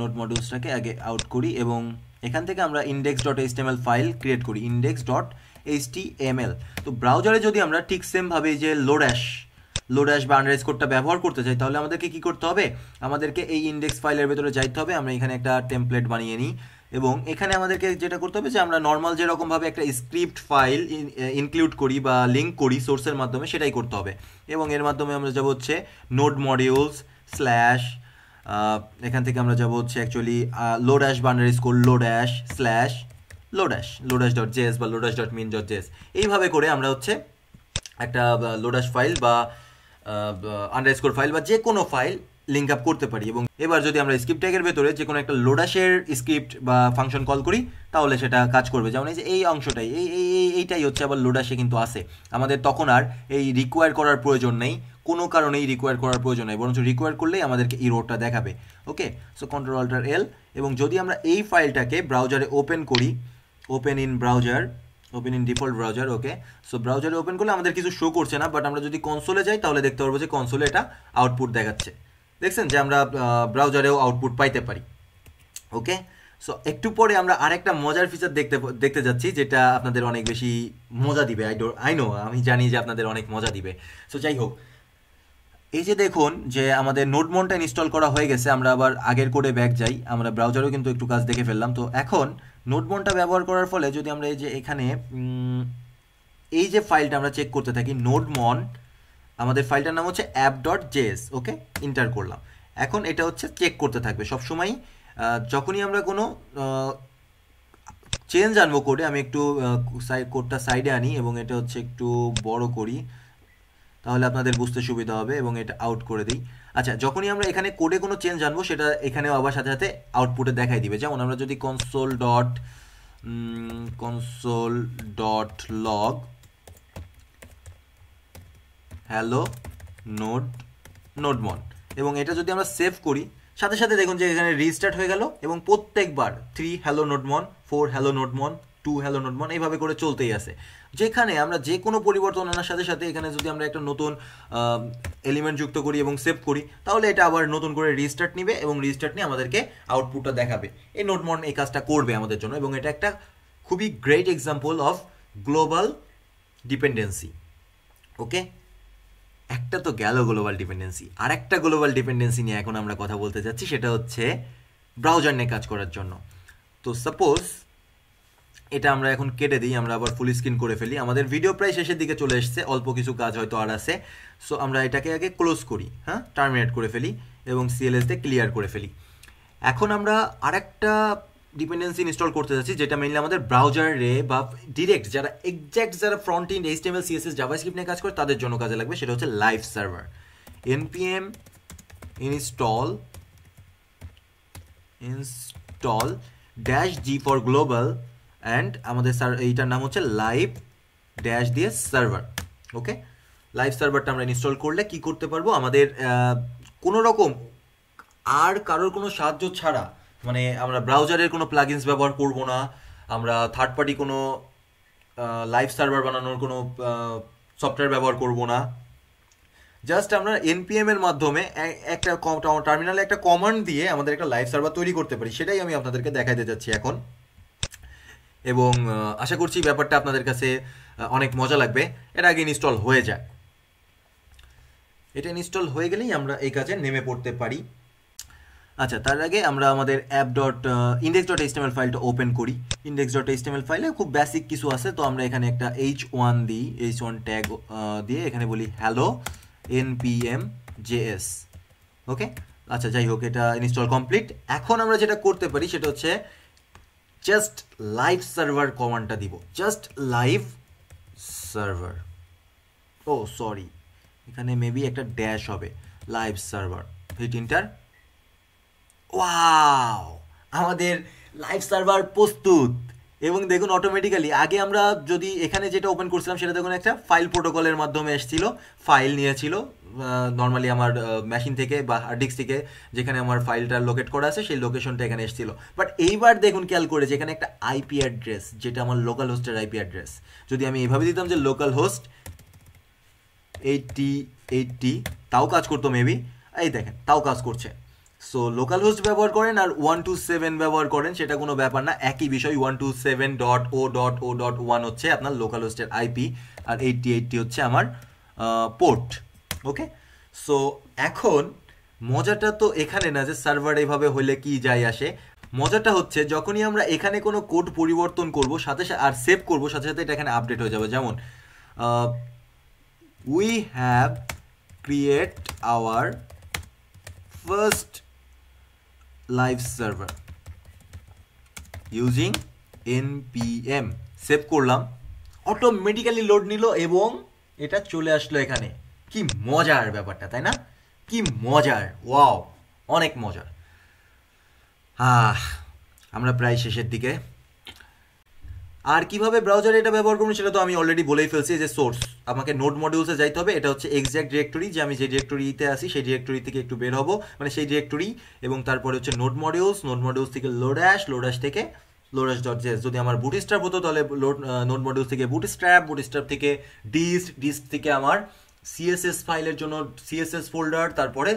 Speaker 1: নোট মডিউলসটাকে আগে আউট করি এবং এখান থেকে আমরা index dot HTML file create করি ইন্ডেক্স ডট এইচটিএমএল তো ব্রাউজারে যদি আমরা ঠিক সেমভাবে যে লোড্যাশ লোড্যাশ বা আন্ডার কোডটা ব্যবহার করতে চাই তাহলে আমাদেরকে কি করতে হবে আমাদেরকে এই ইন্ডেক্স ফাইলের ভেতরে যাইতে হবে আমরা এখানে একটা টেমপ্লেট বানিয়ে নিই এবং এখানে আমাদেরকে যেটা করতে হবে যে আমরা নর্মাল যেরকমভাবে একটা স্ক্রিপ্ট ফাইল ইনক্লুড করি বা লিঙ্ক করি সোর্সের মাধ্যমে সেটাই করতে হবে এবং এর মাধ্যমে আমরা যাব হচ্ছে নোট মডিউলস স্ল্যাশ এখান থেকে আমরা যাব হচ্ছে অ্যাকচুয়ালি লো ড্যাশ বান্ডারি score lodash slash lodash lodash dot JS বা lodash dot min dot JS এইভাবে করে আমরা হচ্ছে একটা লো ড্যাশ ফাইল বা আন্ডার স্কোর ফাইল বা যে কোনো ফাইল লিঙ্ক আপ করতে পারি এবং এবার যদি আমরা স্ক্রিপ্ট ট্যাগের ভেতরে যে কোনো একটা লোডাসের স্ক্রিপ্ট বা ফাংশন কল করি তাহলে সেটা কাজ করবে যেমন এই যে এই অংশটাই এই এইটাই হচ্ছে আবার লোডাসে কিন্তু আসে আমাদের তখন আর এই রিকোয়ার করার প্রয়োজন নেই কোনো কারণেই রিকোয়ার করার প্রয়োজন নেই বরঞ্চ রিকোয়ার করলেই আমাদেরকে রোডটা দেখাবে okay so control alt L এবং যদি আমরা এই ফাইলটাকে ব্রাউজারে ওপেন করি open in browser open in default browser okay so ব্রাউজারে ওপেন করলে আমাদের কিছু শো করছে না বাট আমরা যদি কনসোলে যাই তাহলে দেখতে পারবো যে কনসোলে এটা আউটপুট দেখাচ্ছে দেখছেন যে আমরা ব্রাউজারেও আউটপুট পাইতে পারি ওকে সো একটু পরে আমরা আরেকটা মজার ফিচার দেখতে দেখতে যাচ্ছি যেটা আপনাদের অনেক বেশি মজা দিবে আই ডো আই নো আমি জানি যে আপনাদের অনেক মজা দিবে সো যাই হোক এই যে দেখুন যে আমাদের নোটমনটা ইনস্টল করা হয়ে গেছে আমরা আবার আগের কোডে ব্যাক যাই আমরা ব্রাউজারও কিন্তু একটু কাজ দেখে ফেললাম তো এখন নোটমনটা ব্যবহার করার ফলে যদি আমরা এই যে এখানে এই যে ফাইলটা আমরা চেক করতে থাকি নোটমন আমাদের ফাইলটার নাম হচ্ছে app dot JS okay enter করলাম এখন এটা হচ্ছে চেক করতে থাকবে সবসময়ই যখনই আমরা কোনো চেঞ্জ আনবো কোডে আমি একটু কোডটা সাইডে আনি এবং এটা হচ্ছে একটু বড় করি তাহলে আপনাদের বুঝতে সুবিধা হবে এবং এটা আউট করে দিই আচ্ছা যখনই আমরা এখানে কোডে কোনো চেঞ্জ জানবো সেটা এখানেও আবার সাথে সাথে আউটপুটে দেখাই দিবে যেমন আমরা যদি console dot console dot log hello node nodemon এবং এটা যদি আমরা সেভ করি সাথে সাথে দেখুন যে এখানে রিস্টার্ট হয়ে গেল এবং প্রত্যেকবার three hello nodemon four hello nodemon two hello nodemon এইভাবে করে চলতেই আছে যেখানে আমরা যে কোনো পরিবর্তন আনার সাথে সাথে এখানে যদি আমরা একটা নতুন এলিমেন্ট যুক্ত করি এবং সেভ করি তাহলে এটা আবার নতুন করে রিস্টার্ট নিবে এবং রিস্টার্ট নিয়ে আমাদেরকে আউটপুটটা দেখাবে এই নোট মর্ন এই কাজটা করবে আমাদের জন্য এবং এটা একটা খুবই great example of global dependency okay একটা তো গেল গ্লোবাল ডিপেন্ডেন্সি আর একটা গ্লোবাল ডিপেন্ডেন্সি নিয়ে এখন আমরা কথা বলতে যাচ্ছি সেটা হচ্ছে ব্রাউজার নিয়ে কাজ করার জন্য তো সাপোজ এটা আমরা এখন কেটে দিই আমরা আবার ফুল স্ক্রিন করে ফেলি আমাদের ভিডিও প্রায় শেষের দিকে চলে এসছে অল্প কিছু কাজ হয়তো আর আছে সো আমরা এটাকে আগে ক্লোজ করি হ্যাঁ টার্মিনেট করে ফেলি এবং সিএলএসতে ক্লিয়ার করে ফেলি এখন আমরা আরেকটা ডিপেন্ডেন্সি ইনস্টল করতে যাচ্ছি যেটা মেনলি আমাদের ব্রাউজার রে বা ডিরেক্ট যারা এক্স্যাক্ট যারা front end HTML CSS JavaScript নিয়ে কাজ করে তাদের জন্য কাজে লাগবে সেটা হচ্ছে live server NPM install install dash G for global and আমাদের স্যার এইটার নাম হচ্ছে লাইভ ড্যাশ দিয়ে সার্ভার ওকে লাইভ সার্ভারটা আমরা ইনস্টল করলে কি করতে পারবো আমাদের কোনো রকম আর কারোর কোনো সাহায্য ছাড়া মানে আমরা ব্রাউজারের কোনো প্লাগিনস ব্যবহার করব না আমরা থার্ড পার্টি কোনো লাইভ সার্ভার বানানোর কোনো সফটওয়্যার ব্যবহার করব না জাস্ট আমরা এনপিএম এর মাধ্যমে একটা টার্মিনালে একটা কমান্ড দিয়ে আমাদের একটা লাইভ সার্ভার তৈরি করতে পারি সেটাই আমি আপনাদেরকে দেখাতে যাচ্ছি এখন এবং আশা করছি ব্যাপারটা আপনাদের কাছে অনেক মজা লাগবে এর আগে ইনস্টল হয়ে যায় এটা ইনস্টল হয়ে গেলেই আমরা এই কাজে নেমে পড়তে পারি আচ্ছা তার আগে আমরা আমাদের app dot index dot HTML ফাইলটা ওপেন করি ইন্ডেক্স ডট এইচটিএমএল ফাইলে খুব বেসিক কিছু আছে তো আমরা এখানে একটা এইচ ওয়ান দিই এইচ ওয়ান ট্যাগ দিয়ে এখানে বলি hello N P M J S okay আচ্ছা যাই হোক এটা ইনস্টল কমপ্লিট এখন আমরা যেটা করতে পারি সেটা হচ্ছে জাস্ট লাইভ সার্ভার কমান্ডটা দিব জাস্ট লাইভ সার্ভার ও সরি এখানে মেবি একটা ড্যাশ হবে live server hit enter wow আমাদের লাইভ সার্ভার প্রস্তুত এবং দেখুন অটোমেটিক্যালি আগে আমরা যদি এখানে যেটা ওপেন করছিলাম সেটা দেখুন একটা ফাইল প্রোটোকলের মাধ্যমে এসেছিলো ফাইল নিয়েছিল নর্মালি আমার মেশিন থেকে বা হার্ড ডিস্ক থেকে যেখানে আমার ফাইলটা লোকেট করা আছে সেই লোকেশনটা এখানে এসেছিল বাট এইবার দেখুন খেয়াল করে যে এখানে একটা আইপি অ্যাড্রেস যেটা আমার লোকাল হোস্টের আইপি অ্যাড্রেস যদি আমি এইভাবে দিতাম যে লোকাল হোস্ট এইটটি এইটটি তাও কাজ করতো মেবি এই দেখেন তাও কাজ করছে সো লোকাল হোস্ট ব্যবহার করেন আর ওয়ান টু সেভেন ব্যবহার করেন সেটা কোনো ব্যাপার না একই বিষয় one two seven dot O dot O dot one হচ্ছে আপনার লোকাল হোস্টের আইপি আর এইটটি এইটটি হচ্ছে আমার পোর্ট ওকে সো এখন মজাটা তো এখানে না যে সার্ভার এভাবে হলে কি যাই আসে মজাটা হচ্ছে যখনই আমরা এখানে কোনো কোড পরিবর্তন করব সাথে সাথে আর সেভ করব সাথে সাথে এটা এখানে আপডেট হয়ে যাবে যেমন we have create our first live server using N P M save করলাম অটোমেটিক্যালি লোড নিল এবং এটা চলে আসলো এখানে কি মজার ব্যাপারটা তাই না কি মজার ওয়াও অনেক মজার আমরা প্রায় শেষের দিকে আর কিভাবে ব্রাউজারে এটা ব্যবহার করুন সেটা তো আমি অলরেডি বলেই ফেলছি যে সোর্স আমাকে নোট মডিউলসে যাইতে হবে এটা হচ্ছে এক্স্যাক্ট ডিরেক্টরি যে আমি যে ডিরেক্টরিতে আসি সেই ডিরেক্টরি থেকে একটু বের হবো মানে সেই ডিরেক্টরি এবং তারপরে হচ্ছে নোট মডিউলস নোট মডিউলস থেকে লোডাশ লোডাশ থেকে লোডাশ ডট জেস যদি আমার বুটিস্ট্র্যাপ হতো তাহলে নোট মডিউলস থেকে বুট বুটিস্ট্র্যাপ থেকে ডিস্ক ডিস্ক থেকে আমার সিএসএস ফাইলের জন্য সিএসএস ফোল্ডার তারপরে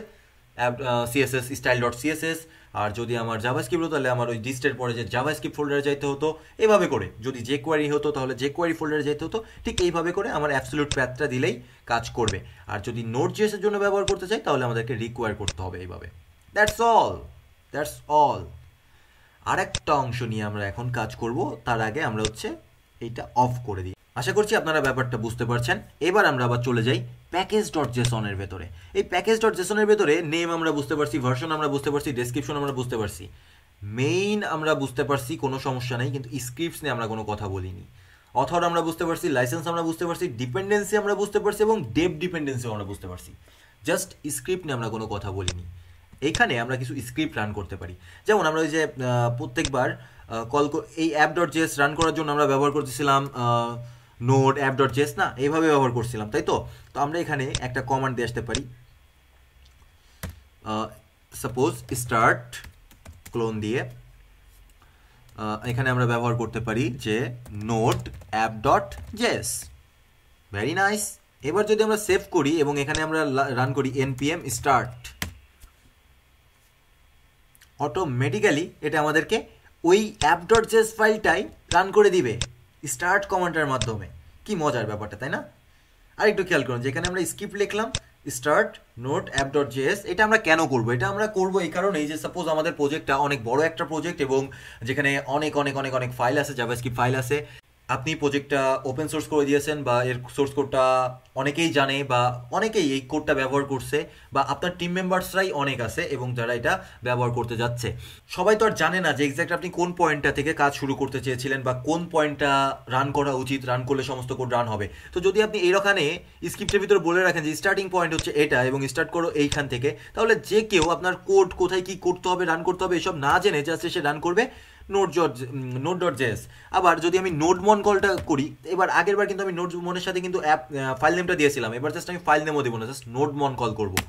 Speaker 1: সিএসএস স্টাইল ডট সিএসএস আর যদি আমার স্ক্রিপ্ট হতো তাহলে আমার ওই ডিস্টের পরে যে স্ক্রিপ্ট ফোল্ডারে যাইতে হতো এভাবে করে যদি যে কোয়ারি হতো তাহলে যে কোয়ারি ফোল্ডারে যাইতে হতো ঠিক এইভাবে করে আমার অ্যাপসলিউট প্যাথটা দিলেই কাজ করবে আর যদি নোট জিএসের জন্য ব্যবহার করতে চাই তাহলে আমাদেরকে রিকোয়ার করতে হবে এইভাবে দ্যাটস অল দ্যাটস অল আর একটা অংশ নিয়ে আমরা এখন কাজ করব তার আগে আমরা হচ্ছে এইটা অফ করে দিই আশা করছি আপনারা ব্যাপারটা বুঝতে পারছেন এবার আমরা আবার চলে যাই প্যাকেজ ডট জেসনের ভেতরে এই প্যাকেজ ডট জেসনের ভেতরে নেম আমরা বুঝতে পারছি ভার্সন আমরা বুঝতে পারছি ডেসক্রিপশন আমরা বুঝতে পারছি মেইন আমরা বুঝতে পারছি কোনো সমস্যা নেই কিন্তু স্ক্রিপ্টস নিয়ে আমরা কোনো কথা বলিনি অথর আমরা বুঝতে পারছি লাইসেন্স আমরা বুঝতে পারছি ডিপেন্ডেন্সি আমরা বুঝতে পারছি এবং ডেপ ডিপেন্ডেন্সি আমরা বুঝতে পারছি জাস্ট স্ক্রিপ্ট নিয়ে আমরা কোনো কথা বলিনি এখানে আমরা কিছু স্ক্রিপ্ট রান করতে পারি যেমন আমরা ওই যে প্রত্যেকবার কল এই অ্যাপ ডট জেস রান করার জন্য আমরা ব্যবহার করতেছিলাম নোট অ্যাপ ডট জেস না এইভাবে ব্যবহার করছিলাম তাই তো তো আমরা এখানে একটা কমান্ড দিয়ে আসতে পারি সাপোজ স্টার্ট ক্লোন দিয়ে এখানে আমরা ব্যবহার করতে পারি যে node app dot JS very nice এবার যদি আমরা সেভ করি এবং এখানে আমরা রান করি এনপিএম স্টার্ট অটোমেটিক্যালি এটা আমাদেরকে ওই অ্যাপ ডট জেস ফাইলটাই রান করে দিবে স্টার্ট কমান্ডের মাধ্যমে কি মজার ব্যাপারটা তাই না আর একটু খেয়াল করুন যেখানে আমরা স্কিপ লিখলাম start node app dot JS এটা আমরা কেন করবো এটা আমরা করবো এই কারণেই যে সাপোজ আমাদের প্রজেক্টটা অনেক বড় একটা প্রজেক্ট এবং যেখানে অনেক অনেক অনেক অনেক ফাইল আছে জাভাস্ক্রিপ্ট ফাইল আছে আপনি প্রজেক্টটা ওপেন সোর্স করে দিয়েছেন বা এর সোর্স কোডটা অনেকেই জানে বা অনেকেই এই কোডটা ব্যবহার করছে বা আপনার টিম মেম্বার্সরাই অনেক আছে এবং যারা এটা ব্যবহার করতে যাচ্ছে সবাই তো আর জানে না যে এক্স্যাক্ট আপনি কোন পয়েন্টটা থেকে কাজ শুরু করতে চেয়েছিলেন বা কোন পয়েন্টটা রান করা উচিত রান করলে সমস্ত কোড রান হবে তো যদি আপনি এইরখানে স্ক্রিপ্টের ভিতরে বলে রাখেন যে স্টার্টিং পয়েন্ট হচ্ছে এটা এবং স্টার্ট করো এইখান থেকে তাহলে যে কেউ আপনার কোড কোথায় কি করতে হবে রান করতে হবে এসব না জেনে যাচ্ছে সে রান করবে নোট নোট ডট জেস আবার যদি আমি নোট মন কলটা করি এবার আগের বার কিন্তু আমি নোট মনের সাথে কিন্তু অ্যাপ ফাইল নেমটা দিয়েছিলাম এবার জাস্ট আমি ফাইল নেমও দেবো না জাস্ট নোট মন কল করবো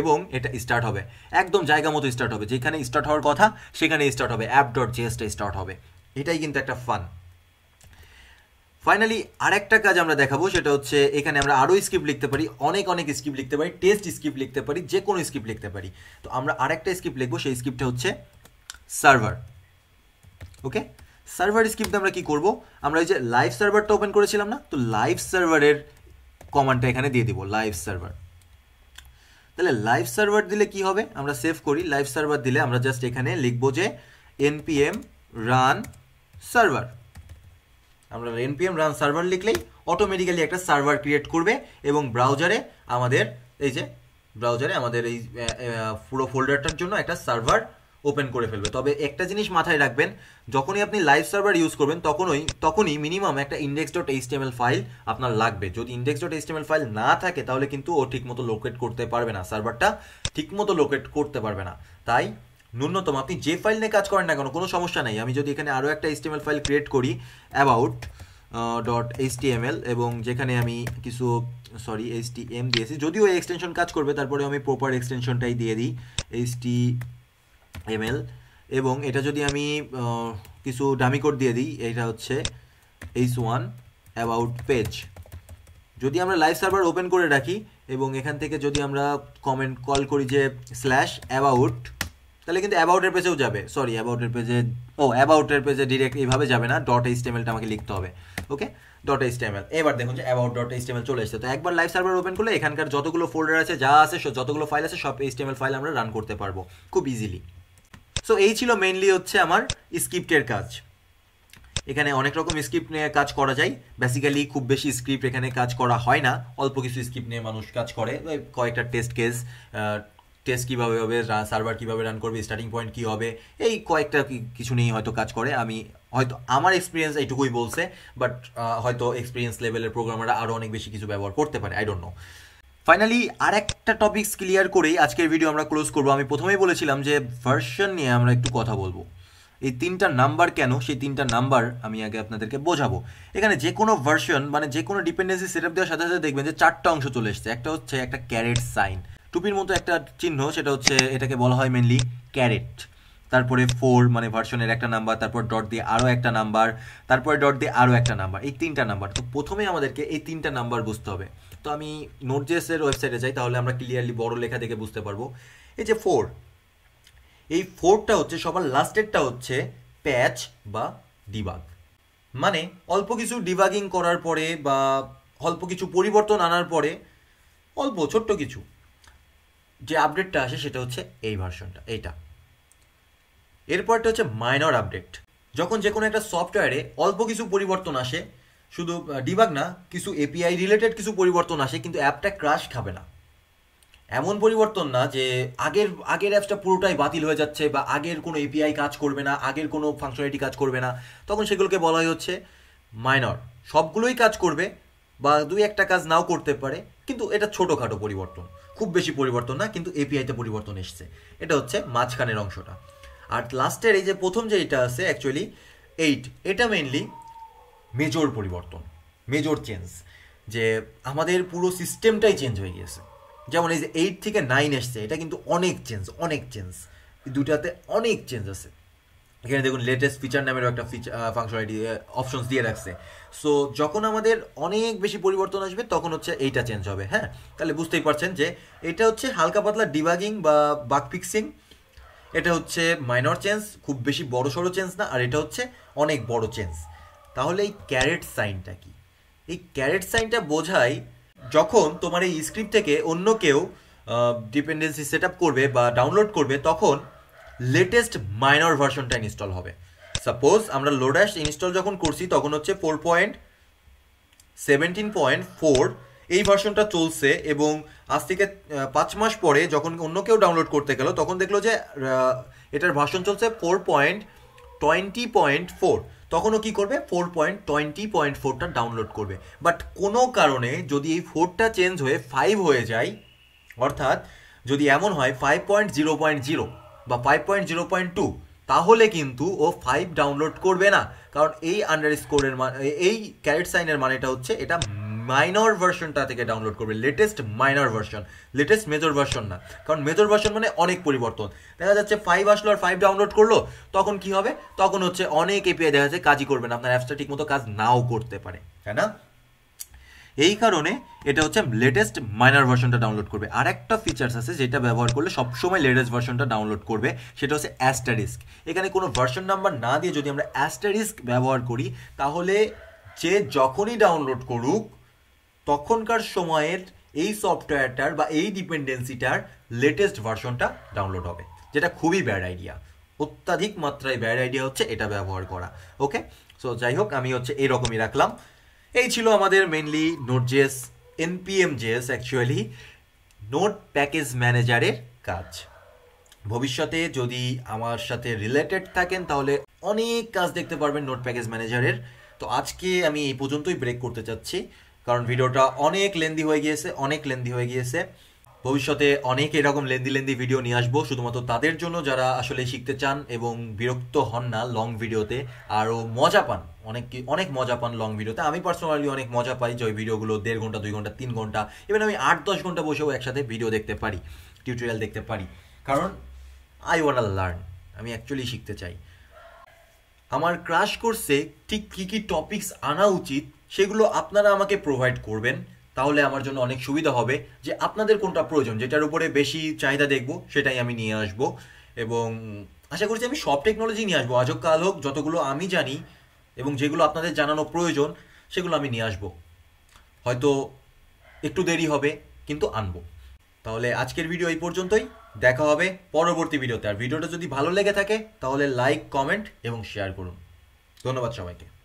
Speaker 1: এবং এটা স্টার্ট হবে একদম জায়গা মতো স্টার্ট হবে যেখানে স্টার্ট হওয়ার কথা সেখানে স্টার্ট হবে অ্যাপ ডট জেএসটা স্টার্ট হবে এটাই কিন্তু একটা ফান ফাইনালি আরেকটা কাজ আমরা দেখাবো সেটা হচ্ছে এখানে আমরা আরও স্ক্রিপ্ট লিখতে পারি অনেক অনেক স্ক্রিপ্ট লিখতে পারি টেস্ট স্ক্রিপ্ট লিখতে পারি যে কোনো স্ক্রিপ্ট লিখতে পারি তো আমরা আরেকটা স্ক্রিপ্ট লিখবো সেই স্ক্রিপ্টটা হচ্ছে সার্ভার ওকে সার্ভার স্ক্রিপ্টে আমরা কি করব আমরা এই যে লাইভ সার্ভারটা ওপেন করেছিলাম না তো লাইভ সার্ভারের কমান্ডটা এখানে দিয়ে দিব লাইভ সার্ভার তাহলে লাইভ সার্ভার দিলে কি হবে আমরা সেভ করি লাইভ সার্ভার দিলে আমরা জাস্ট এখানে লিখব যে এনপিএম রান সার্ভার আমরা এনপিএম রান সার্ভার লিখলেই অটোমেটিক্যালি একটা সার্ভার ক্রিয়েট করবে এবং ব্রাউজারে আমাদের এই যে ব্রাউজারে আমাদের এই পুরো ফোল্ডারটার জন্য একটা সার্ভার ওপেন করে ফেলবে তবে একটা জিনিস মাথায় রাখবেন যখনই আপনি লাইভ সার্ভার ইউজ করবেন তখনই তখনই মিনিমাম একটা ইন্ডেক্স ডট এইচটিএমএল ফাইল আপনার লাগবে যদি ইন্ডেক্স ডট এইচটিএমএল ফাইল না থাকে তাহলে কিন্তু ও ঠিকমতো লোকেট করতে পারবে না সার্ভারটা ঠিকমতো লোকেট করতে পারবে না তাই ন্যূনতম আপনি যে ফাইল নিয়ে কাজ করেন না কেন কোনো সমস্যা নেই আমি যদি এখানে আরও একটা এইচটিএমএল ফাইল ক্রিয়েট করি অ্যাবাউট ডট এইচটিএমএল এবং যেখানে আমি কিছু সরি এইচটিএম দিয়েছি যদিও এক্সটেনশন কাজ করবে তারপরে আমি প্রপার এক্সটেনশনটাই দিয়ে দিই এইচটি এমএল এবং এটা যদি আমি কিছু ডামি কোড দিয়ে দিই এটা হচ্ছে এইচ ওয়ান অ্যাবাউট পেজ যদি আমরা লাইভ সার্ভার ওপেন করে রাখি এবং এখান থেকে যদি আমরা কমেন্ট কল করি যে স্ল্যাশ অ্যাবাউট তাহলে কিন্তু অ্যাবাউটের পেজেও যাবে সরি অ্যাবাউটের পেজে ও অ্যাবাউটের পেজে ডিরেক্ট এইভাবে যাবে না ডট এইচ টেমেলটা আমাকে লিখতে হবে ওকে ডট এইচ টেমেল এবার দেখুন যে অ্যাবাউট ডট এইচ টেমেল চলে এসেছে তো একবার লাইভ সার্ভার ওপেন করলে এখানকার যতগুলো ফোল্ডার আছে যা আছে যতগুলো ফাইল আছে সব এইচ টেমেল ফাইল আমরা রান করতে পারবো খুব ইজিলি সো এই ছিল মেনলি হচ্ছে আমার স্ক্রিপ্টের কাজ এখানে অনেক রকম স্ক্রিপ্ট নিয়ে কাজ করা যায় বেসিক্যালি খুব বেশি স্ক্রিপ্ট এখানে কাজ করা হয় না অল্প কিছু স্ক্রিপ্ট নিয়ে মানুষ কাজ করে কয়েকটা টেস্ট কেস টেস্ট কীভাবে হবে সার্ভার কীভাবে রান করবে স্টার্টিং পয়েন্ট কী হবে এই কয়েকটা কিছু নিয়েই হয়তো কাজ করে আমি হয়তো আমার এক্সপিরিয়েন্স এইটুকুই বলছে বাট হয়তো এক্সপিরিয়েন্স লেভেলের প্রোগ্রামাররা আরও অনেক বেশি কিছু ব্যবহার করতে পারে আই ডোন্ট নো ফাইনালি আর একটা টপিকস ক্লিয়ার করেই আজকের ভিডিও আমরা ক্লোজ করবো আমি প্রথমেই বলেছিলাম যে ভার্সন নিয়ে আমরা একটু কথা বলবো এই তিনটা নাম্বার কেন সেই তিনটা নাম্বার আমি আগে আপনাদেরকে বোঝাবো এখানে যে কোনো ভার্সন মানে যে কোনো ডিপেন্ডেন্সি সেট আপ দেওয়ার সাথে সাথে দেখবেন যে চারটা অংশ চলে এসছে একটা হচ্ছে একটা ক্যারেট সাইন টুপির মতো একটা চিহ্ন সেটা হচ্ছে এটাকে বলা হয় মেনলি ক্যারেট তারপরে ফোর মানে ভার্সনের একটা নাম্বার তারপর ডট দিয়ে আরও একটা নাম্বার তারপরে ডট দিয়ে আরও একটা নাম্বার এই তিনটা নাম্বার তো প্রথমে আমাদেরকে এই তিনটা নাম্বার বুঝতে হবে তো আমি নোটজেস এর ওয়েবসাইটে যাই তাহলে আমরা ক্লিয়ারলি বড় লেখা দেখে বুঝতে পারবো এই যে ফোর এই ফোরটা হচ্ছে সবার লাস্টেরটা হচ্ছে প্যাচ বা ডিবাগ মানে অল্প কিছু ডিবাগিং করার পরে বা অল্প কিছু পরিবর্তন আনার পরে অল্প ছোট্ট কিছু যে আপডেটটা আসে সেটা হচ্ছে এই ভার্সনটা এইটা এরপরটা হচ্ছে মাইনর আপডেট যখন যে কোনো একটা সফটওয়্যারে অল্প কিছু পরিবর্তন আসে শুধু ডিবাগ না কিছু এপিআই রিলেটেড কিছু পরিবর্তন আসে কিন্তু অ্যাপটা ক্রাশ খাবে না এমন পরিবর্তন না যে আগের আগের অ্যাপসটা পুরোটাই বাতিল হয়ে যাচ্ছে বা আগের কোনো এপিআই কাজ করবে না আগের কোনো ফাংশনালিটি কাজ করবে না তখন সেগুলোকে বলাই হচ্ছে মাইনর সবগুলোই কাজ করবে বা দুই একটা কাজ নাও করতে পারে কিন্তু এটা ছোটোখাটো পরিবর্তন খুব বেশি পরিবর্তন না কিন্তু এপিআইতে পরিবর্তন এসছে এটা হচ্ছে মাঝখানের অংশটা আর লাস্টের এই যে প্রথম যে এটা আছে অ্যাকচুয়ালি এইট এটা মেনলি মেজর পরিবর্তন মেজর চেঞ্জ যে আমাদের পুরো সিস্টেমটাই চেঞ্জ হয়ে গিয়েছে যেমন এই যে এইট থেকে নাইন এসছে এটা কিন্তু অনেক চেঞ্জ অনেক চেঞ্জ দুটাতে অনেক চেঞ্জ আছে এখানে দেখুন লেটেস্ট ফিচার নামেরও একটা ফিচার ফাংশনালিটি অপশনস দিয়ে রাখছে সো যখন আমাদের অনেক বেশি পরিবর্তন আসবে তখন হচ্ছে এইটা চেঞ্জ হবে হ্যাঁ তাহলে বুঝতেই পারছেন যে এটা হচ্ছে হালকা পাতলা ডিবাগিং বা বাক ফিক্সিং এটা হচ্ছে মাইনর চেঞ্জ খুব বেশি বড়ো সড়ো চেঞ্জ না আর এটা হচ্ছে অনেক বড় চেঞ্জ তাহলে এই ক্যারেট সাইনটা কি এই ক্যারেট সাইনটা বোঝায় যখন তোমার এই স্ক্রিপ্ট থেকে অন্য কেউ ডিপেন্ডেন্সি সেট করবে বা ডাউনলোড করবে তখন লেটেস্ট মাইনর ভার্সনটা ইনস্টল হবে সাপোজ আমরা লোডাস ইনস্টল যখন করছি তখন হচ্ছে four point seventeen point four এই ভার্সনটা চলছে এবং আজ থেকে পাঁচ মাস পরে যখন অন্য কেউ ডাউনলোড করতে গেল তখন দেখলো যে এটার ভার্সন চলছে four point twenty point four তখনও কি করবে ফোর পয়েন্ট টোয়েন্টি পয়েন্ট ফোরটা ডাউনলোড করবে বাট কোনো কারণে যদি এই ফোরটা চেঞ্জ হয়ে ফাইভ হয়ে যায় অর্থাৎ যদি এমন হয় five point zero point zero বা five point zero point two তাহলে কিন্তু ও ফাইভ ডাউনলোড করবে না কারণ এই আন্ডার স্কোরের এই ক্যারেট সাইনের মানেটা হচ্ছে এটা মাইনর ভার্সনটা থেকে ডাউনলোড করবে latest minor version latest major version না কারণ মেজর ভার্সন মানে অনেক পরিবর্তন দেখা যাচ্ছে ফাইভ আসলো আর ফাইভ ডাউনলোড করলো তখন কি হবে তখন হচ্ছে অনেক এপিআই দেখা যাচ্ছে কাজই করবে না আপনার অ্যাপসটা মতো কাজ নাও করতে পারে তাই না এই কারণে এটা হচ্ছে লেটেস্ট মাইনার ভার্সনটা ডাউনলোড করবে আর একটা ফিচার্স আছে যেটা ব্যবহার করলে সবসময় লেটেস্ট ভার্সনটা ডাউনলোড করবে সেটা হচ্ছে অ্যাস্টারিস্ক এখানে কোনো ভার্সন নাম্বার না দিয়ে যদি আমরা অ্যাস্টারিস্ক ব্যবহার করি তাহলে যে যখনই ডাউনলোড করুক তখনকার সময়ের এই সফটওয়্যারটার বা এই ডিপেন্ডেন্সিটার লেটেস্ট ভার্সনটা ডাউনলোড হবে যেটা খুবই ব্যাড আইডিয়া অত্যাধিক মাত্রায় ব্যাড আইডিয়া হচ্ছে এটা ব্যবহার করা ওকে সো যাই হোক আমি হচ্ছে এরকমই রাখলাম এই ছিল আমাদের mainly Node JS NPM JS actually node package ম্যানেজারের কাজ ভবিষ্যতে যদি আমার সাথে রিলেটেড থাকেন তাহলে অনেক কাজ দেখতে পারবেন নোট প্যাকেজ ম্যানেজারের তো আজকে আমি এই পর্যন্তই ব্রেক করতে চাচ্ছি কারণ ভিডিওটা অনেক লেন্দি হয়ে গিয়েছে অনেক লেন্দি হয়ে গিয়েছে ভবিষ্যতে অনেক এরকম লেন্দি লেন্দি ভিডিও নিয়ে আসবো শুধুমাত্র তাদের জন্য যারা আসলে শিখতে চান এবং বিরক্ত হন না লং ভিডিওতে আরও মজা পান অনেক অনেক মজা পান লং ভিডিওতে আমি পার্সোনালি অনেক মজা পাই যে ওই ভিডিওগুলো দেড় ঘন্টা দুই ঘন্টা তিন ঘন্টা ইভেন আমি আট দশ ঘন্টা বসেও একসাথে ভিডিও দেখতে পারি টিউটোরিয়াল দেখতে পারি কারণ আই ওয়ান লার্ন আমি অ্যাকচুয়ালি শিখতে চাই আমার ক্রাশ কোর্সে ঠিক কী কী টপিকস আনা উচিত সেগুলো আপনারা আমাকে প্রোভাইড করবেন তাহলে আমার জন্য অনেক সুবিধা হবে যে আপনাদের কোনটা প্রয়োজন যেটার উপরে বেশি চাহিদা দেখব সেটাই আমি নিয়ে আসব এবং আশা করছি আমি সব টেকনোলজি নিয়ে আসবো আজও কাল হোক যতগুলো আমি জানি এবং যেগুলো আপনাদের জানানো প্রয়োজন সেগুলো আমি নিয়ে আসব হয়তো একটু দেরি হবে কিন্তু আনবো তাহলে আজকের ভিডিও এই পর্যন্তই দেখা হবে পরবর্তী ভিডিওতে আর ভিডিওটা যদি ভালো লেগে থাকে তাহলে লাইক কমেন্ট এবং শেয়ার করুন ধন্যবাদ সবাইকে